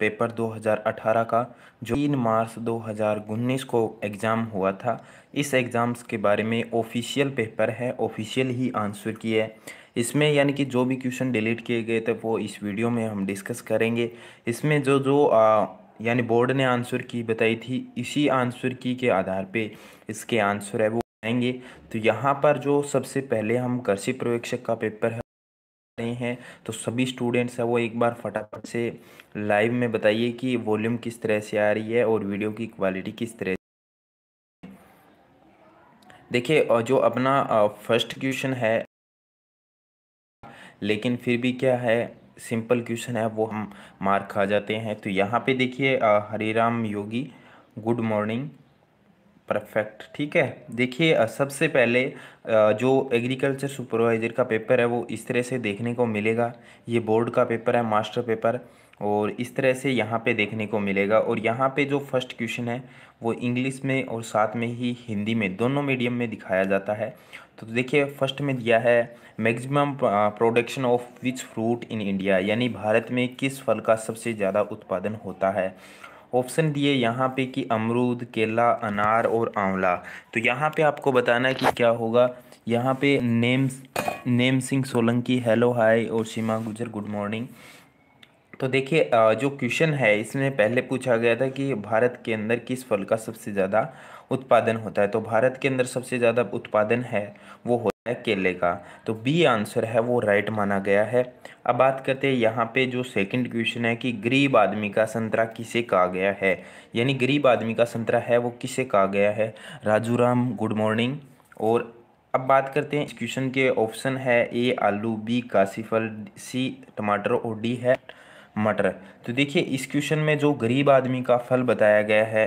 paper 2018 का जो तीन मार्च 2019 को एग्ज़ाम हुआ था इस एग्ज़ाम्स के बारे में ऑफिशियल पेपर है ऑफिशियल ही आंसर किया है इसमें यानी कि जो भी क्वेश्चन डिलीट किए गए थे वो इस वीडियो में हम डिस्कस करेंगे इसमें जो जो यानी बोर्ड ने आंसर की बताई थी इसी आंसर की के आधार पे इसके आंसर है वो आएंगे तो यहाँ पर जो सबसे पहले हम कृषि प्रवेक्षक का पेपर है नहीं है तो सभी स्टूडेंट्स हैं वो एक बार फटाफट से लाइव में बताइए कि वॉल्यूम किस तरह से आ रही है और वीडियो की क्वालिटी किस तरह देखिए जो अपना फर्स्ट क्वेश्चन है लेकिन फिर भी क्या है सिंपल क्वेश्चन है वो हम मार्क खा जाते हैं तो यहाँ पे देखिए Hare Ram Yogi good morning perfect ठीक है देखिए सबसे पहले जो एग्रीकल्चर सुपरवाइज़र का पेपर है वो इस तरह से देखने को मिलेगा ये बोर्ड का पेपर है मास्टर पेपर और इस तरह से यहाँ पे देखने को मिलेगा और यहाँ पे जो फर्स्ट क्वेश्चन है वो इंग्लिश में और साथ में ही हिंदी में दोनों मीडियम में दिखाया जाता है तो देखिए फर्स्ट में दिया है maximum production of which fruit in India यानी भारत में किस फल का सबसे ज़्यादा उत्पादन होता है ऑप्शन दिए यहाँ पे कि अमरूद केला अनार और आंवला तो यहाँ पे आपको बताना है कि क्या होगा यहाँ पे name name Singh Solanki hello hi और सीमा गुजर गुड मॉर्निंग तो देखिए जो क्वेश्चन है इसमें पहले पूछा गया था कि भारत के अंदर किस फल का सबसे ज़्यादा उत्पादन होता है तो भारत के अंदर सबसे ज़्यादा उत्पादन है वो होता है केले का तो बी आंसर है वो राइट माना गया है अब बात करते हैं यहाँ पे जो सेकंड क्वेश्चन है कि गरीब आदमी का संतरा किसे कहा गया है यानी गरीब आदमी का संतरा है वो किसे कहा गया है राजू राम गुड मॉर्निंग और अब बात करते हैं क्वेश्चन के ऑप्शन है ए आलू बी काशीफल सी टमाटर और डी है मटर तो देखिए इस क्वेश्चन में जो गरीब आदमी का फल बताया गया है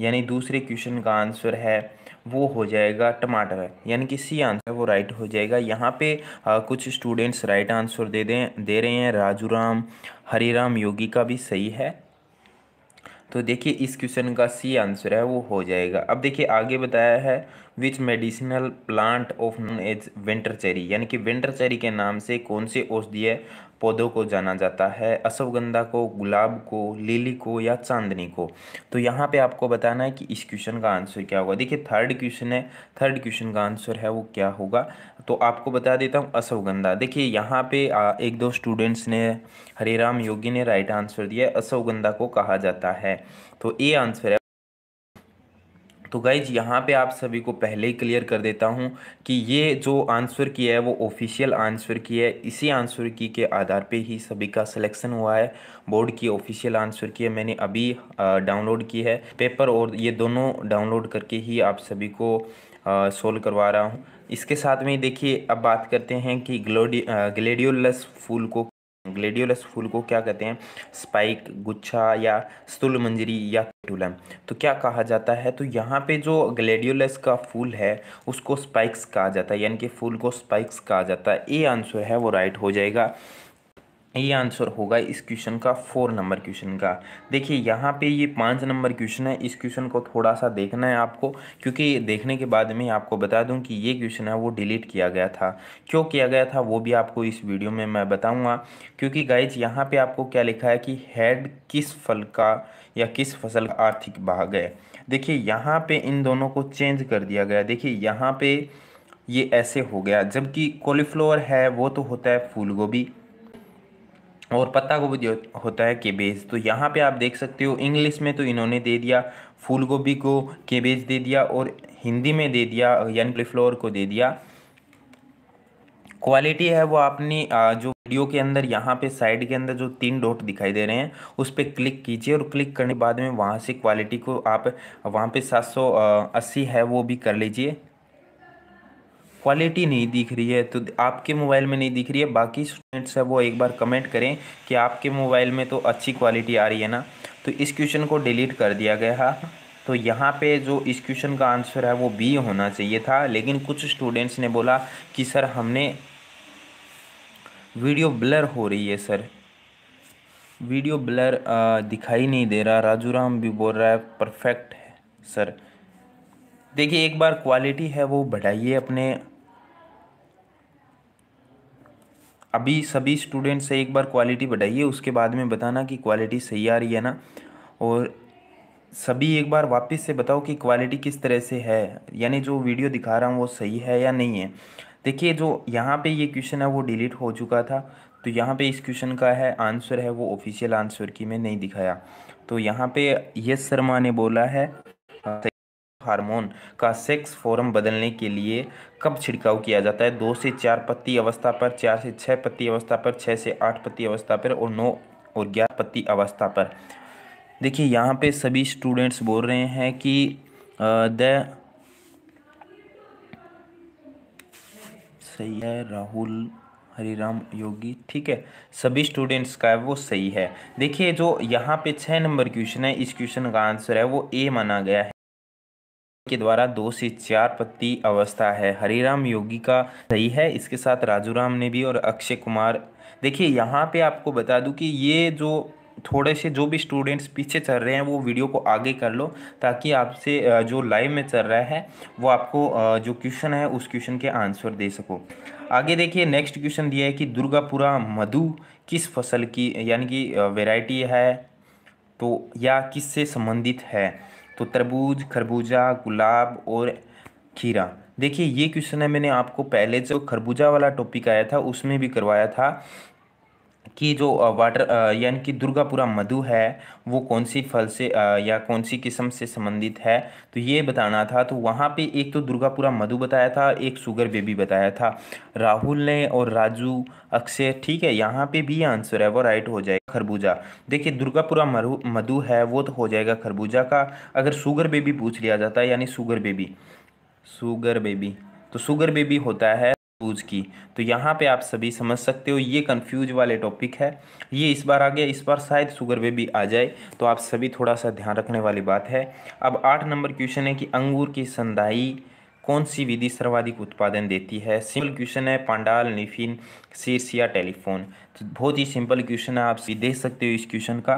यानी दूसरे क्वेश्चन का आंसर है वो हो जाएगा टमाटर यानी कि सी आंसर वो राइट हो जाएगा यहाँ पे आ, कुछ स्टूडेंट्स राइट आंसर दे दें दे रहे हैं राजू राम हरिराम योगी का भी सही है तो देखिए इस क्वेश्चन का सी आंसर है वो हो जाएगा अब देखिए आगे बताया है which medicinal plant of known as winter cherry यानी कि वेंटर चेरी के नाम से कौन से औषधीय पौधों को जाना जाता है अश्वगंधा को गुलाब को लिली को या चांदनी को तो यहाँ पे आपको बताना है कि इस क्वेश्चन का आंसर क्या होगा देखिए थर्ड क्वेश्चन है थर्ड क्वेश्चन का आंसर है वो क्या होगा तो आपको बता देता हूँ अश्वगंधा देखिए यहाँ पे आ, एक दो स्टूडेंट्स ने हरे योगी ने राइट आंसर दिया अश्वगंधा को कहा जाता है तो ए आंसर है तो गाइज यहाँ पे आप सभी को पहले ही क्लियर कर देता हूँ कि ये जो आंसर की है वो ऑफिशियल आंसर की है इसी आंसर की के आधार पे ही सभी का सिलेक्शन हुआ है बोर्ड की ऑफिशियल आंसर की है मैंने अभी डाउनलोड की है पेपर और ये दोनों डाउनलोड करके ही आप सभी को सोल्व करवा रहा हूँ इसके साथ में देखिए अब बात करते हैं कि ग्लोडी ग्लेडियोलस फूल को ग्लेडियोलस फूल को क्या कहते हैं स्पाइक गुच्छा या स्तुल मंजरी या पेटुलम तो क्या कहा जाता है तो यहाँ पे जो ग्लेडियोलस का फूल है उसको स्पाइक्स कहा जाता है यानी कि फूल को स्पाइक्स कहा जाता है ए आंसर है वो राइट हो जाएगा ये आंसर होगा इस क्वेश्चन का फोर नंबर क्वेश्चन का देखिए यहाँ पे ये पाँच नंबर क्वेश्चन है इस क्वेश्चन को थोड़ा सा देखना है आपको क्योंकि देखने के बाद मैं आपको बता दूं कि ये क्वेश्चन है वो डिलीट किया गया था क्यों किया गया था वो भी आपको इस वीडियो में मैं बताऊँगा क्योंकि गाइज यहाँ पर आपको क्या लिखा है कि हेड किस फल का या किस फसल का आर्थिक भाग है देखिए यहाँ पर इन दोनों को चेंज कर दिया गया देखिए यहाँ पर ये ऐसे हो गया जबकि कॉलीफ्लोर है वो तो होता है फूल गोभी और पत्ता गोभी होता है केबेज तो यहाँ पे आप देख सकते हो इंग्लिश में तो इन्होंने दे दिया फूल गोभी को केबेज दे दिया और हिंदी में दे दिया यन प्लीफ्लोर को दे दिया क्वालिटी है वो आपने जो वीडियो के अंदर यहाँ पे साइड के अंदर जो तीन डॉट दिखाई दे रहे हैं उस पर क्लिक कीजिए और क्लिक करने के बाद में वहाँ से क्वालिटी को आप वहाँ पे 780 है वो भी कर लीजिए क्वालिटी नहीं दिख रही है तो आपके मोबाइल में नहीं दिख रही है बाकी स्टूडेंट्स है वो एक बार कमेंट करें कि आपके मोबाइल में तो अच्छी क्वालिटी आ रही है ना तो इस क्वेश्चन को डिलीट कर दिया गया तो यहाँ पे जो इस क्वेश्चन का आंसर है वो बी होना चाहिए था लेकिन कुछ स्टूडेंट्स ने बोला कि सर हमने वीडियो ब्लर हो रही है सर वीडियो ब्लर दिखाई नहीं दे रहा राजू राम भी बोल रहा है परफेक्ट है सर देखिए एक बार क्वालिटी है वो बढ़ाइए अपने अभी सभी स्टूडेंट से एक बार क्वालिटी बढ़ाइए उसके बाद में बताना कि क्वालिटी सही आ रही है ना और सभी एक बार वापस से बताओ कि क्वालिटी किस तरह से है यानी जो वीडियो दिखा रहा हूँ वो सही है या नहीं है देखिए जो यहाँ पे ये क्वेश्चन है वो डिलीट हो चुका था तो यहाँ पे इस क्वेश्चन का है आंसर है वो ऑफिशियल आंसर की मैं नहीं दिखाया तो यहाँ पे यश शर्मा ने बोला है हार्मोन का सेक्स फोरम बदलने के लिए कब छिड़काव किया जाता है दो से चार पत्ती अवस्था पर चार से छः पत्ती अवस्था पर छः से आठ पत्ती अवस्था पर और नौ और ग्यारह पत्ती अवस्था पर देखिए यहाँ पे सभी स्टूडेंट्स बोल रहे हैं कि द सही है राहुल हरिराम योगी ठीक है सभी स्टूडेंट्स का है वो सही है देखिए जो यहाँ पे छः नंबर क्वेश्चन है इस क्वेश्चन का आंसर है वो ए माना गया है के द्वारा दो से चार पत्ती अवस्था है हरिराम योगी का सही है इसके साथ राम ने भी और अक्षय कुमार देखिए यहाँ पे आपको बता दूँ कि ये जो थोड़े से जो भी स्टूडेंट्स पीछे चल रहे हैं वो वीडियो को आगे कर लो ताकि आपसे जो लाइव में चल रहा है वो आपको जो क्वेश्चन है उस क्वेश्चन के आंसर दे सको आगे देखिए नेक्स्ट क्वेश्चन दिया है कि दुर्गापुरा मधु किस फसल की यानी कि वेराइटी है तो या किससे संबंधित है तो तरबूज खरबूजा गुलाब और खीरा देखिए ये क्वेश्चन है मैंने आपको पहले जो खरबूजा वाला टॉपिक आया था उसमें भी करवाया था कि जो वाटर यानी कि दुर्गापुरा मधु है वो कौन सी फल से या कौन सी किस्म से संबंधित है तो ये बताना था तो वहाँ पे एक तो दुर्गापुरा मधु बताया था एक शुगर बेबी बताया था राहुल ने और राजू अक्षय ठीक है यहाँ पे भी आंसर है वो राइट हो जाएगा खरबूजा देखिए दुर्गापुरा मधु है वो तो हो जाएगा खरबूजा का अगर शुगर बेबी पूछ लिया जाता है यानी शुगर बेबी शुगर बेबी तो शुगर बेबी होता है पूज की तो यहाँ पे आप सभी समझ सकते हो ये कंफ्यूज वाले टॉपिक है ये इस बार आ गया इस बार शायद शुगर बेबी आ जाए तो आप सभी थोड़ा सा ध्यान रखने वाली बात है अब आठ नंबर क्वेश्चन है कि अंगूर की संदाई कौन सी विधि सर्वाधिक उत्पादन देती है सिंपल क्वेश्चन है पांडाल निफिन शीर्ष या टेलीफोन तो बहुत ही सिंपल क्वेश्चन है आप देख सकते हो इस क्वेश्चन का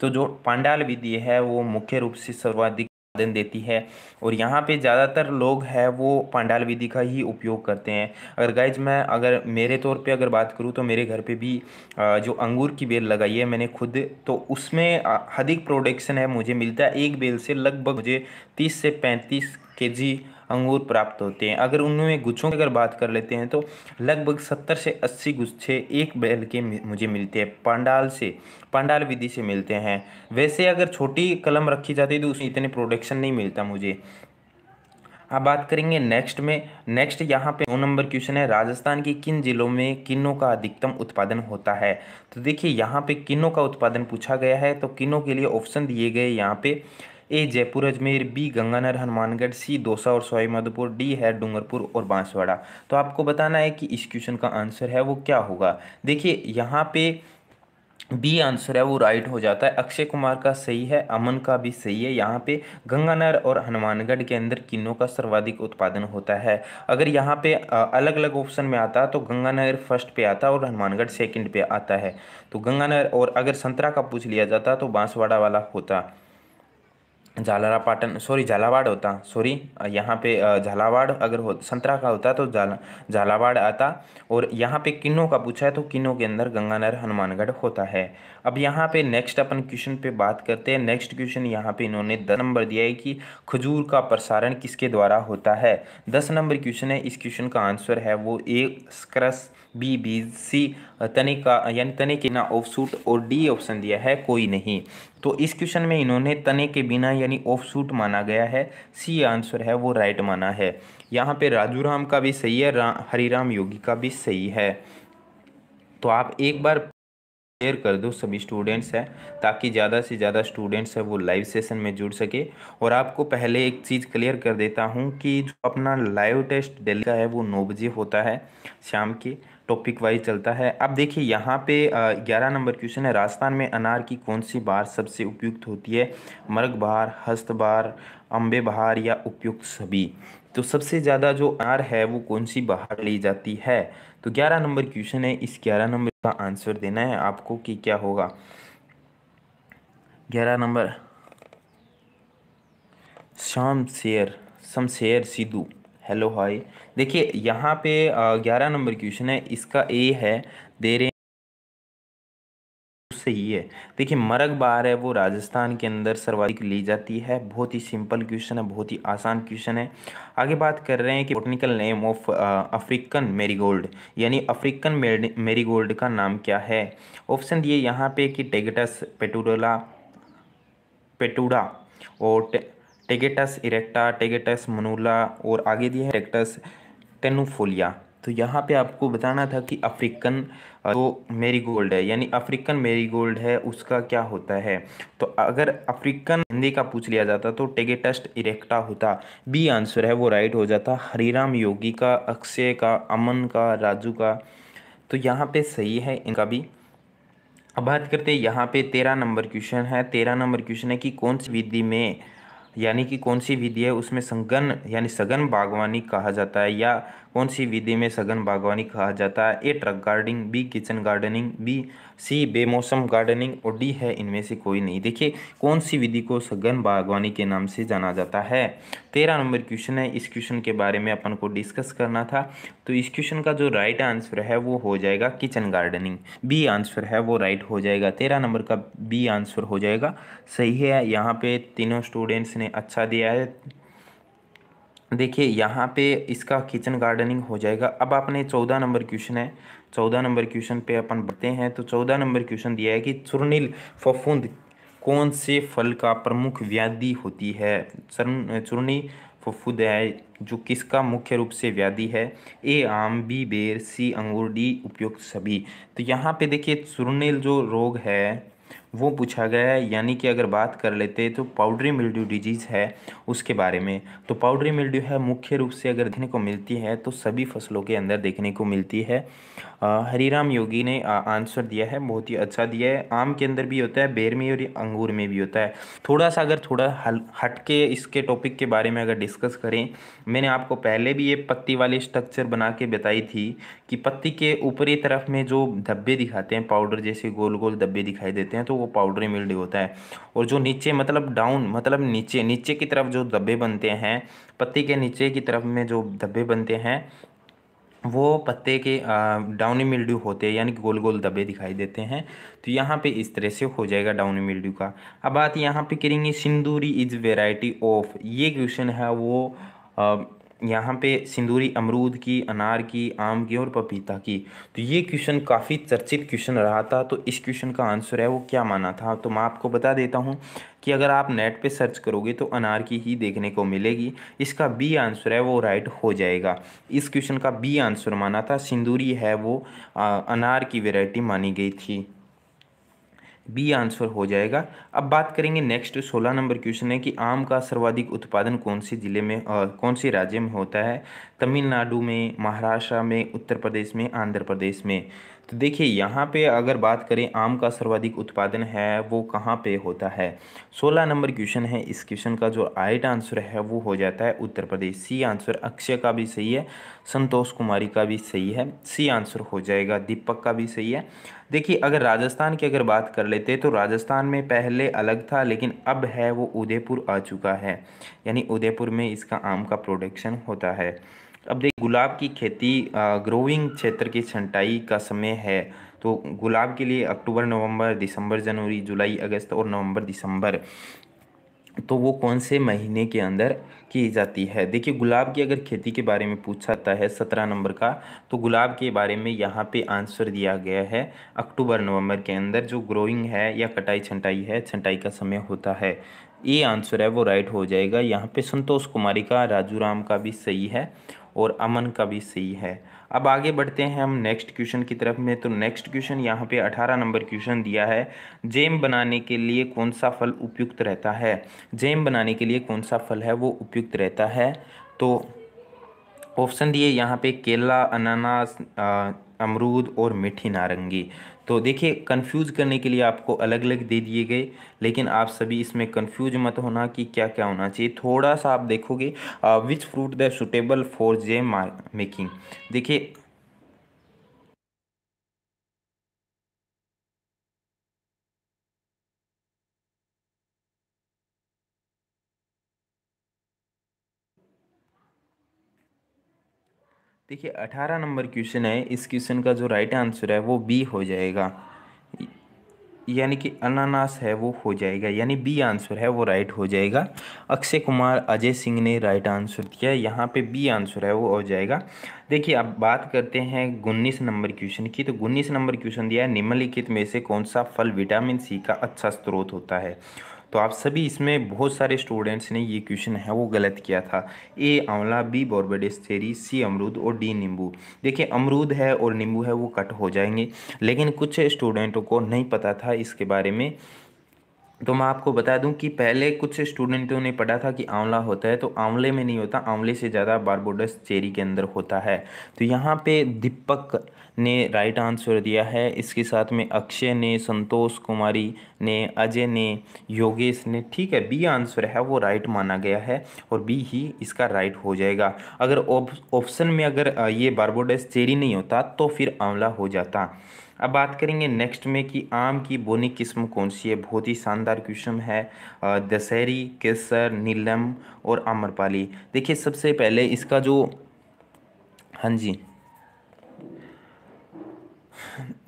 तो जो पांडाल विधि है वो मुख्य रूप से सर्वाधिक उत्पादन देती है और यहाँ पे ज़्यादातर लोग है वो पंडाल विधि का ही उपयोग करते हैं अगर गाइज मैं अगर मेरे तौर पे अगर बात करूँ तो मेरे घर पे भी जो अंगूर की बेल लगाई है मैंने खुद तो उसमें अधिक प्रोडक्शन है मुझे मिलता है एक बेल से लगभग मुझे तीस से पैंतीस के जी अंगूर प्राप्त होते हैं अगर उनमें गुच्छों की अगर बात कर लेते हैं तो लगभग सत्तर से अस्सी गुच्छे एक बैल के मुझे मिलते हैं पांडाल से पांडाल विधि से मिलते हैं वैसे अगर छोटी कलम रखी जाती तो उसमें इतने प्रोडक्शन नहीं मिलता मुझे अब बात करेंगे नेक्स्ट में नेक्स्ट यहाँ पे नौ नंबर क्वेश्चन है राजस्थान के किन जिलों में किन्नों का अधिकतम उत्पादन होता है तो देखिए यहाँ पे किन्नों का उत्पादन पूछा गया है तो किन्नों के लिए ऑप्शन दिए गए यहाँ पे A Jaipur Ajmer B Ganganagar Hanumangarh C Dausa और सवाई माधोपुर डी है डूंगरपुर और बांसवाड़ा तो आपको बताना है कि इस क्वेश्चन का आंसर है वो क्या होगा देखिए यहाँ पे बी आंसर है वो राइट हो जाता है अक्षय कुमार का सही है अमन का भी सही है यहाँ पे गंगानगर और हनुमानगढ़ के अंदर किन्नों का सर्वाधिक उत्पादन होता है अगर यहाँ पे अलग अलग ऑप्शन में आता तो गंगानगर फर्स्ट पे आता और हनुमानगढ़ सेकंड पे आता है तो गंगानगर और अगर संतरा का पूछ लिया जाता तो बांसवाड़ा वाला होता झालारा पाटन सॉरी झालावाड़ होता सॉरी यहाँ पे झालावाड़ अगर हो संतरा का होता तो झाला झालावाड़ आता और यहाँ पे किन्नों का पूछा है तो किन्नों के अंदर गंगानगर हनुमानगढ़ होता है अब यहाँ पे नेक्स्ट अपन क्वेश्चन पे बात करते हैं नेक्स्ट क्वेश्चन यहाँ पे इन्होंने दस नंबर दिया है कि खजूर का प्रसारण किसके द्वारा होता है दस नंबर क्वेश्चन है इस क्वेश्चन का आंसर है वो ए स्क्रस बी बी सी तने का यानी तने के ना ऑफ सूट और डी ऑप्शन दिया है कोई नहीं तो इस क्वेश्चन में इन्होंने तने के बिना यानी ऑफ सूट माना गया है सी आंसर है वो राइट माना है यहाँ पे राजू राम का भी सही है रा, हरिराम योगी का भी सही है तो आप एक बार शेयर कर दो सभी स्टूडेंट्स हैं ताकि ज़्यादा से ज़्यादा स्टूडेंट्स हैं वो लाइव सेशन में जुड़ सके और आपको पहले एक चीज़ क्लियर कर देता हूँ कि जो अपना लाइव टेस्ट दिल्ली का है वो नौ बजे होता है शाम के टॉपिक वाइज चलता है अब देखिए यहाँ पे ग्यारह नंबर क्वेश्चन है राजस्थान में अनार की कौन सी बार सबसे उपयुक्त होती है मर्ग बहार हस्त बहार अम्बे बहार या उपयुक्त सभी तो सबसे ज़्यादा जो अनार है वो कौन सी बहार ली जाती है तो ग्यारह नंबर क्वेश्चन है इस ग्यारह नंबर का आंसर देना है आपको कि क्या होगा ग्यारह नंबर शाम शेर शमशेर सिद्धू हेलो हाय देखिए यहाँ पे ग्यारह नंबर क्वेश्चन है इसका ए है दे रहे सही है देखिए मरग बार है वो राजस्थान के अंदर सर्वाधिक ली जाती है बहुत ही सिंपल क्वेश्चन है बहुत ही आसान क्वेश्चन है आगे बात कर रहे हैं कि botanical name of African marigold यानी अफ्रीकन मेरीगोल्ड का नाम क्या है ऑप्शन दिए यहाँ पे कि टेगटस पेटूडोला पेटूडा और टे, टेगेटस इरेक्टा टेगेटस मनोला और आगे दिया है टेक्टस टेनुफोलिया तो यहाँ पे आपको बताना था कि अफ्रीकन जो तो मेरी गोल्ड है यानी अफ्रीकन मेरी गोल्ड है उसका क्या होता है तो अगर अफ्रीकन हिंदी का पूछ लिया जाता तो टेगेटस्ट इरेक्टा होता बी आंसर है वो राइट हो जाता हरीराम योगी का अक्षय का अमन का राजू का तो यहाँ पे सही है इनका भी अब बात करते हैं यहाँ पे तेरह नंबर क्वेश्चन है तेरह नंबर क्वेश्चन है कि कौन सी विधि में यानी कि कौन सी विधि है उसमें संगन यानी सघन बागवानी कहा जाता है या कौन सी विधि में सघन बागवानी कहा जाता है A truck gardening B kitchen gardening B C बेमौसम गार्डनिंग और डी है इनमें से कोई नहीं देखिए कौन सी विधि को सघन बागवानी के नाम से जाना जाता है तेरह नंबर क्वेश्चन है इस क्वेश्चन के बारे में अपन को डिस्कस करना था तो इस क्वेश्चन का जो राइट आंसर है वो हो जाएगा किचन गार्डनिंग बी आंसर है वो राइट हो जाएगा तेरह नंबर का बी आंसर हो जाएगा सही है यहाँ पे तीनों स्टूडेंट्स ने अच्छा दिया है देखिए यहाँ पे इसका किचन गार्डनिंग हो जाएगा अब आपने चौदह नंबर क्वेश्चन है चौदह नंबर क्वेश्चन पे अपन बढ़ते हैं तो चौदह नंबर क्वेश्चन दिया है कि चूर्णिल फफूंद कौन से फल का प्रमुख व्याधि होती है चुरनी फफूंद है जो किसका मुख्य रूप से व्याधि है ए आम बी बेर सी अंगूर डी उपयुक्त सभी तो यहाँ पे देखिए चूर्णिल जो रोग है वो पूछा गया है यानी कि अगर बात कर लेते तो पाउडरी मिल्ड्यू डिजीज़ है उसके बारे में तो पाउडरी मिल्ड्यू है मुख्य रूप से अगर देखने को मिलती है तो सभी फसलों के अंदर देखने को मिलती है हरीराम योगी ने आंसर दिया है बहुत ही अच्छा दिया है आम के अंदर भी होता है बेर में और अंगूर में भी होता है थोड़ा सा अगर थोड़ा हल हट के इसके टॉपिक के बारे में अगर डिस्कस करें मैंने आपको पहले भी ये पत्ती वाली स्ट्रक्चर बना के बताई थी कि पत्ती के ऊपरी तरफ में जो धब्बे दिखाते हैं पाउडर जैसे गोल गोल धब्बे दिखाई देते हैं तो वो पाउडरी मिल्ड होता है और जो नीचे मतलब डाउन मतलब नीचे नीचे की तरफ जो धब्बे बनते हैं पत्ती के नीचे की तरफ में जो धब्बे बनते हैं वो पत्ते के डाउनी मिल्ड्यू होते हैं यानी गोल गोल दबे दिखाई देते हैं तो यहाँ पे इस तरह से हो जाएगा डाउनी मिल्ड्यू का अब बात यहाँ पे करेंगे सिंदूरी इज वेराइटी ऑफ ये क्वेश्चन है वो यहाँ पे सिंदूरी अमरूद की अनार की आम की और पपीता की तो ये क्वेश्चन काफ़ी चर्चित क्वेश्चन रहा था तो इस क्वेश्चन का आंसर है वो क्या माना था तो मैं आपको बता देता हूँ कि अगर आप नेट पे सर्च करोगे तो अनार की ही देखने को मिलेगी इसका बी आंसर है वो राइट हो जाएगा इस क्वेश्चन का बी आंसर माना था सिंदूरी है वो आ, अनार की वेराइटी मानी गई थी बी आंसर हो जाएगा अब बात करेंगे नेक्स्ट सोलह नंबर क्वेश्चन है कि आम का सर्वाधिक उत्पादन कौन से ज़िले में आ, कौन से राज्य में होता है तमिलनाडु में महाराष्ट्र में उत्तर प्रदेश में आंध्र प्रदेश में तो देखिए यहाँ पे अगर बात करें आम का सर्वाधिक उत्पादन है वो कहाँ पे होता है सोलह नंबर क्वेश्चन है इस क्वेश्चन का जो आइट आंसर है वो हो जाता है उत्तर प्रदेश सी आंसर अक्षय का भी सही है संतोष कुमारी का भी सही है सी आंसर हो जाएगा दीपक का भी सही है देखिए अगर राजस्थान की अगर बात कर लेते तो राजस्थान में पहले अलग था लेकिन अब है वो उदयपुर आ चुका है यानी उदयपुर में इसका आम का प्रोडक्शन होता है अब देखिए गुलाब की खेती ग्रोविंग क्षेत्र की छंटाई का समय है तो गुलाब के लिए अक्टूबर नवंबर दिसंबर जनवरी जुलाई अगस्त और नवंबर दिसंबर तो वो कौन से महीने के अंदर की जाती है देखिए गुलाब की अगर खेती के बारे में पूछा जाता है सत्रह नंबर का तो गुलाब के बारे में यहाँ पे आंसर दिया गया है अक्टूबर नवंबर के अंदर जो ग्रोइंग है या कटाई छंटाई है छंटाई का समय होता है ये आंसर है वो राइट हो जाएगा यहाँ पे संतोष कुमारी का राजू राम का भी सही है और अमन का भी सही है अब आगे बढ़ते हैं हम नेक्स्ट क्वेश्चन की तरफ में तो नेक्स्ट क्वेश्चन यहाँ पे 18 नंबर क्वेश्चन दिया है जेम बनाने के लिए कौन सा फल उपयुक्त रहता है जेम बनाने के लिए कौन सा फल है वो उपयुक्त रहता है तो ऑप्शन दिए यहाँ पे केला अनानास अमरूद और मीठी नारंगी तो देखिए कंफ्यूज करने के लिए आपको अलग अलग दे दिए गए लेकिन आप सभी इसमें कंफ्यूज मत होना कि क्या क्या होना चाहिए थोड़ा सा आप देखोगे which fruit the suitable for जे मेकिंग देखिए देखिए अठारह नंबर क्वेश्चन है इस क्वेश्चन का जो राइट आंसर है वो बी हो जाएगा यानी कि अनानास है वो हो जाएगा यानी बी आंसर है वो राइट हो जाएगा अक्षय कुमार अजय सिंह ने राइट आंसर दिया यहाँ पे बी आंसर है वो हो जाएगा देखिए अब बात करते हैं उन्नीस नंबर क्वेश्चन की तो उन्नीस नंबर क्वेश्चन दिया है निम्नलिखित में से कौन सा फल विटामिन सी का अच्छा स्रोत होता है तो आप सभी इसमें बहुत सारे स्टूडेंट्स ने ये क्वेश्चन है वो गलत किया था ए आंवला बी बॉर्बेडिस थेरी सी अमरूद और डी नींबू देखिए अमरूद है और नींबू है वो कट हो जाएंगे लेकिन कुछ स्टूडेंटों को नहीं पता था इसके बारे में तो मैं आपको बता दूं कि पहले कुछ स्टूडेंटों ने पढ़ा था कि आंवला होता है तो आंवले में नहीं होता आंवले से ज़्यादा बारबोडस चेरी के अंदर होता है तो यहाँ पे दीपक ने राइट आंसर दिया है इसके साथ में अक्षय ने संतोष कुमारी ने अजय ने योगेश ने ठीक है बी आंसर है वो राइट माना गया है और बी ही इसका राइट हो जाएगा अगर ऑप्शन में अगर ये बारबोडेस चेरी नहीं होता तो फिर आंवला हो जाता अब बात करेंगे नेक्स्ट में कि आम की बोनी किस्म कौन सी है बहुत ही शानदार क्वेश्चन है दशहरी केसर नीलम और आम्रपाली देखिए सबसे पहले इसका जो हाँ जी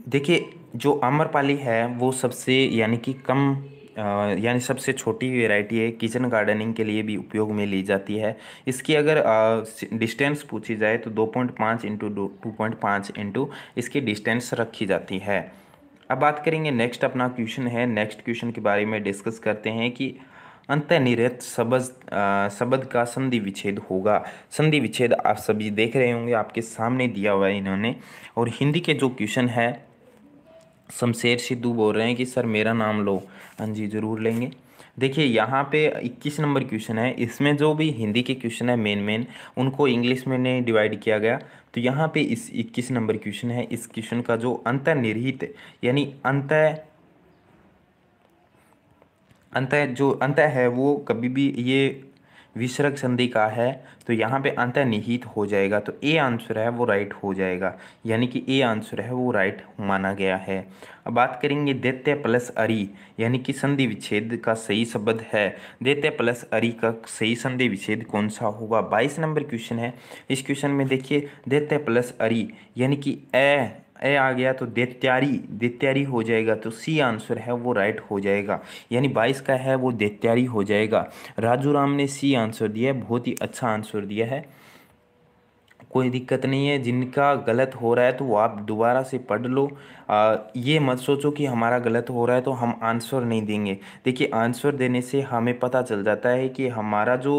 देखिए जो आम्रपाली है वो सबसे यानी कि कम यानी सबसे छोटी वेराइटी है किचन गार्डनिंग के लिए भी उपयोग में ली जाती है इसकी अगर डिस्टेंस पूछी जाए तो 2.5 पॉइंट पाँच इंटू टू पॉइंट पाँच इंटू इसकी डिस्टेंस रखी जाती है अब बात करेंगे नेक्स्ट अपना क्वेश्चन है नेक्स्ट क्वेश्चन के बारे में डिस्कस करते हैं कि निरत सबज शब्द का संधि विच्छेद होगा संधि विच्छेद आप सभी देख रहे होंगे आपके सामने दिया हुआ है इन्होंने और हिंदी के जो क्वेश्चन है शमशेर सिद्धू बोल रहे हैं कि सर मेरा नाम लो हाँ जी ज़रूर लेंगे देखिए यहाँ पे 21 नंबर क्वेश्चन है इसमें जो भी हिंदी के क्वेश्चन है मेन मेन उनको इंग्लिश में ने डिवाइड किया गया तो यहाँ पे इस 21 नंबर क्वेश्चन है इस क्वेश्चन का जो अंतर्निहित यानी अंत अंत जो अंत है वो कभी भी ये विसर्ग संधि का है तो यहाँ पे अंतर्निहित हो जाएगा तो ए आंसर है वो राइट हो जाएगा यानी कि ए आंसर है वो राइट माना गया है अब बात करेंगे दैत्य प्लस अरी यानी कि संधि विच्छेद का सही शब्द है दैत्य प्लस अरी का सही संधि विच्छेद कौन सा होगा बाईस नंबर क्वेश्चन है इस क्वेश्चन में देखिए दैत्य प्लस अरी यानी कि ए ए आ गया तो देत्यारी देत्यारी हो जाएगा तो सी आंसर है वो राइट हो जाएगा यानी बाईस का है वो देत्यारी हो जाएगा राजू राम ने सी आंसर दिया है बहुत ही अच्छा आंसर दिया है कोई दिक्कत नहीं है जिनका गलत हो रहा है तो आप दोबारा से पढ़ लो आ, ये मत सोचो कि हमारा गलत हो रहा है तो हम आंसर नहीं देंगे देखिए आंसर देने से हमें पता चल जाता है कि हमारा जो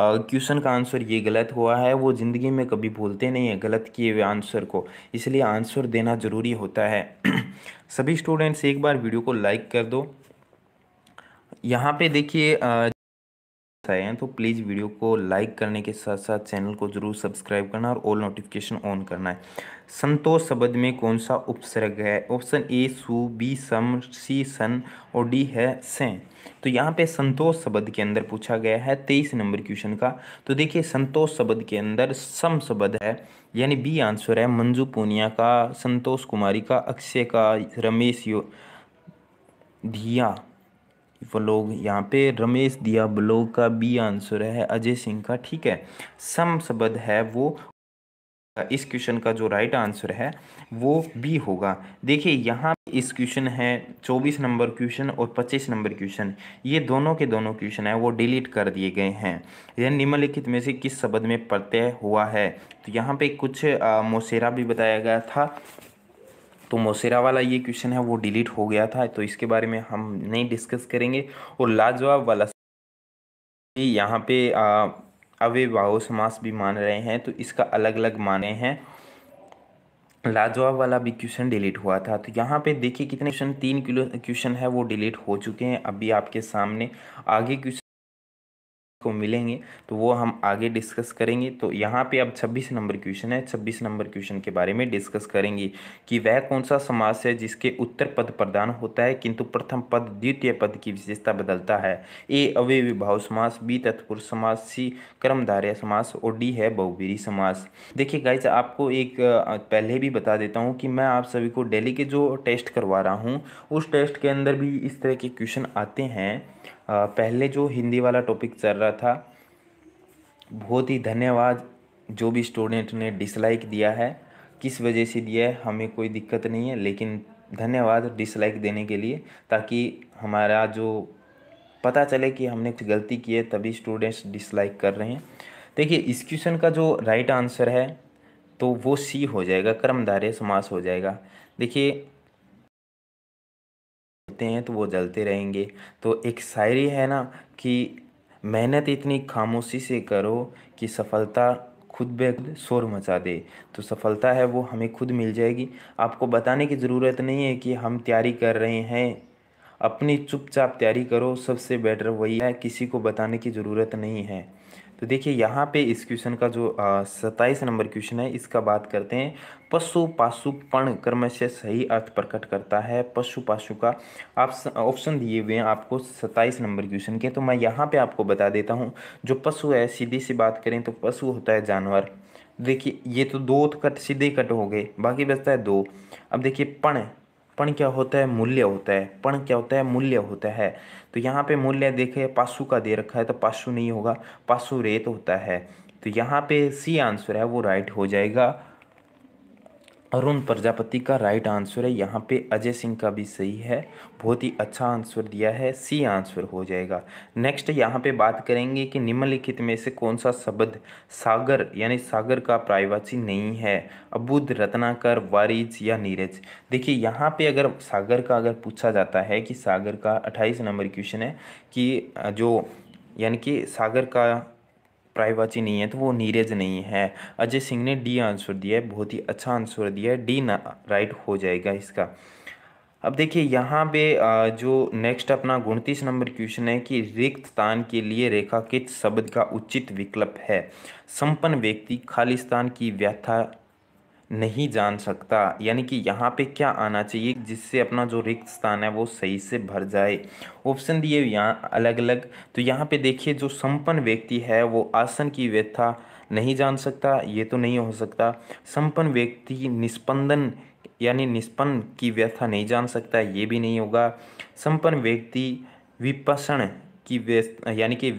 क्वेश्चन का आंसर ये गलत हुआ है वो ज़िंदगी में कभी भूलते नहीं हैं गलत किए हुए आंसर को इसलिए आंसर देना ज़रूरी होता है सभी स्टूडेंट्स एक बार वीडियो को लाइक कर दो यहाँ पे देखिए आए हैं तो प्लीज़ वीडियो को लाइक करने के साथ साथ चैनल को ज़रूर सब्सक्राइब करना और ऑल नोटिफिकेशन ऑन करना है संतोष शब्द में कौन सा उपसर्ग है option A Sue be some सी सन और डी है सें तो यहाँ पे संतोष शब्द के अंदर पूछा गया है तेईस नंबर क्वेश्चन का तो देखिए संतोष शब्द के अंदर सम शब्द है यानी बी आंसर है मंजू पूनिया का संतोष कुमारी का अक्षय का रमेश धिया व्लॉग यहाँ पे रमेश दिया ब्लॉग का बी आंसर है अजय सिंह का ठीक है सम शब्द है वो इस क्वेश्चन का जो राइट आंसर है वो बी होगा देखिए यहाँ इस क्वेश्चन है 24 नंबर क्वेश्चन और 25 नंबर क्वेश्चन ये दोनों के दोनों क्वेश्चन है वो डिलीट कर दिए गए हैं यह निम्नलिखित में से किस शब्द में प्रत्यय हुआ है तो यहाँ पे कुछ मोसेरा भी बताया गया था तो मोसेरा वाला ये क्वेश्चन है वो डिलीट हो गया था तो इसके बारे में हम नहीं डिस्कस करेंगे और लाजवाब वाला यहाँ पे अवे अव्यवाह समास भी मान रहे हैं तो इसका अलग अलग माने हैं लाजवाब वाला भी क्वेश्चन डिलीट हुआ था तो यहाँ पे देखिए कितने क्वेश्चन तीन क्वेश्चन है वो डिलीट हो चुके हैं अभी आपके सामने आगे क्वेश्चन को मिलेंगे तो वो हम आगे डिस्कस करेंगे तो यहाँ पे अब 26 नंबर क्वेश्चन है 26 नंबर क्वेश्चन के बारे में डिस्कस करेंगे कि वह कौन सा समास है जिसके उत्तर पद प्रदान होता है किंतु प्रथम पद द्वितीय पद की विशेषता बदलता है ए अव्य विभाव समास बी तत्पुरुष समास सी कर्मधारय समास और डी है बहुबीरी समास देखिए गाइज आपको एक पहले भी बता देता हूँ कि मैं आप सभी को डेली के जो टेस्ट करवा रहा हूँ उस टेस्ट के अंदर भी इस तरह के क्वेश्चन आते हैं पहले जो हिंदी वाला टॉपिक चल रहा था बहुत ही धन्यवाद जो भी स्टूडेंट ने डिसलाइक दिया है किस वजह से दिया है हमें कोई दिक्कत नहीं है लेकिन धन्यवाद डिसलाइक देने के लिए ताकि हमारा जो पता चले कि हमने कुछ गलती की है तभी स्टूडेंट्स डिसलाइक कर रहे हैं देखिए इस क्वेश्चन का जो राइट आंसर है तो वो सी हो जाएगा कर्मधारय समास हो जाएगा देखिए देते हैं तो वो जलते रहेंगे तो एक शायरी है ना कि मेहनत इतनी खामोशी से करो कि सफलता खुद ब खुद शोर मचा दे तो सफलता है वो हमें खुद मिल जाएगी आपको बताने की ज़रूरत नहीं है कि हम तैयारी कर रहे हैं अपनी चुपचाप तैयारी करो सबसे बेटर वही है किसी को बताने की ज़रूरत नहीं है तो देखिए यहाँ पे इस क्वेश्चन का जो सत्ताईस नंबर क्वेश्चन है इसका बात करते हैं पशु पाशुपण कर्म से सही अर्थ प्रकट करता है पशु पाशु का आप ऑप्शन दिए हुए हैं आपको सत्ताईस नंबर क्वेश्चन के तो मैं यहाँ पे आपको बता देता हूँ जो पशु है सीधी सी बात करें तो पशु होता है जानवर देखिए ये तो दो कट सीधे कट हो गए बाकी बचता है दो अब देखिए पण पण क्या होता है मूल्य होता है पण क्या होता है मूल्य होता है तो यहाँ पे मूल्य देखे पासु का दे रखा है तो पासु नहीं होगा पासु रेत होता है तो यहाँ पे सी आंसर है वो राइट हो जाएगा अरुण प्रजापति का राइट आंसर है यहाँ पे अजय सिंह का भी सही है बहुत ही अच्छा आंसर दिया है सी आंसर हो जाएगा नेक्स्ट यहाँ पे बात करेंगे कि निम्नलिखित में से कौन सा शब्द सागर यानी सागर का प्रायवाची नहीं है अबुद रत्नाकर वारिज या नीरज देखिए यहाँ पे अगर सागर का अगर पूछा जाता है कि सागर का अट्ठाईस नंबर क्वेश्चन है कि जो यानी कि सागर का प्राइवाची नहीं है तो वो नीरज नहीं है अजय सिंह ने डी आंसर दिया है बहुत ही अच्छा आंसर दिया है डी ना राइट हो जाएगा इसका अब देखिए यहाँ पे जो नेक्स्ट अपना उनतीस नंबर क्वेश्चन है कि रिक्त स्थान के लिए रेखाकित शब्द का उचित विकल्प है संपन्न व्यक्ति खालिस्तान की व्याथा नहीं जान सकता यानी कि यहाँ पे क्या आना चाहिए जिससे अपना जो रिक्त स्थान है वो सही से भर जाए ऑप्शन दिए यहाँ अलग अलग तो यहाँ पे देखिए जो संपन्न व्यक्ति है वो आसन की व्यथा नहीं जान सकता ये तो नहीं हो सकता संपन्न व्यक्ति निष्पंदन यानी निष्पन्न की व्यथा नहीं जान सकता ये भी नहीं होगा संपन्न व्यक्ति विपसन की यानी कि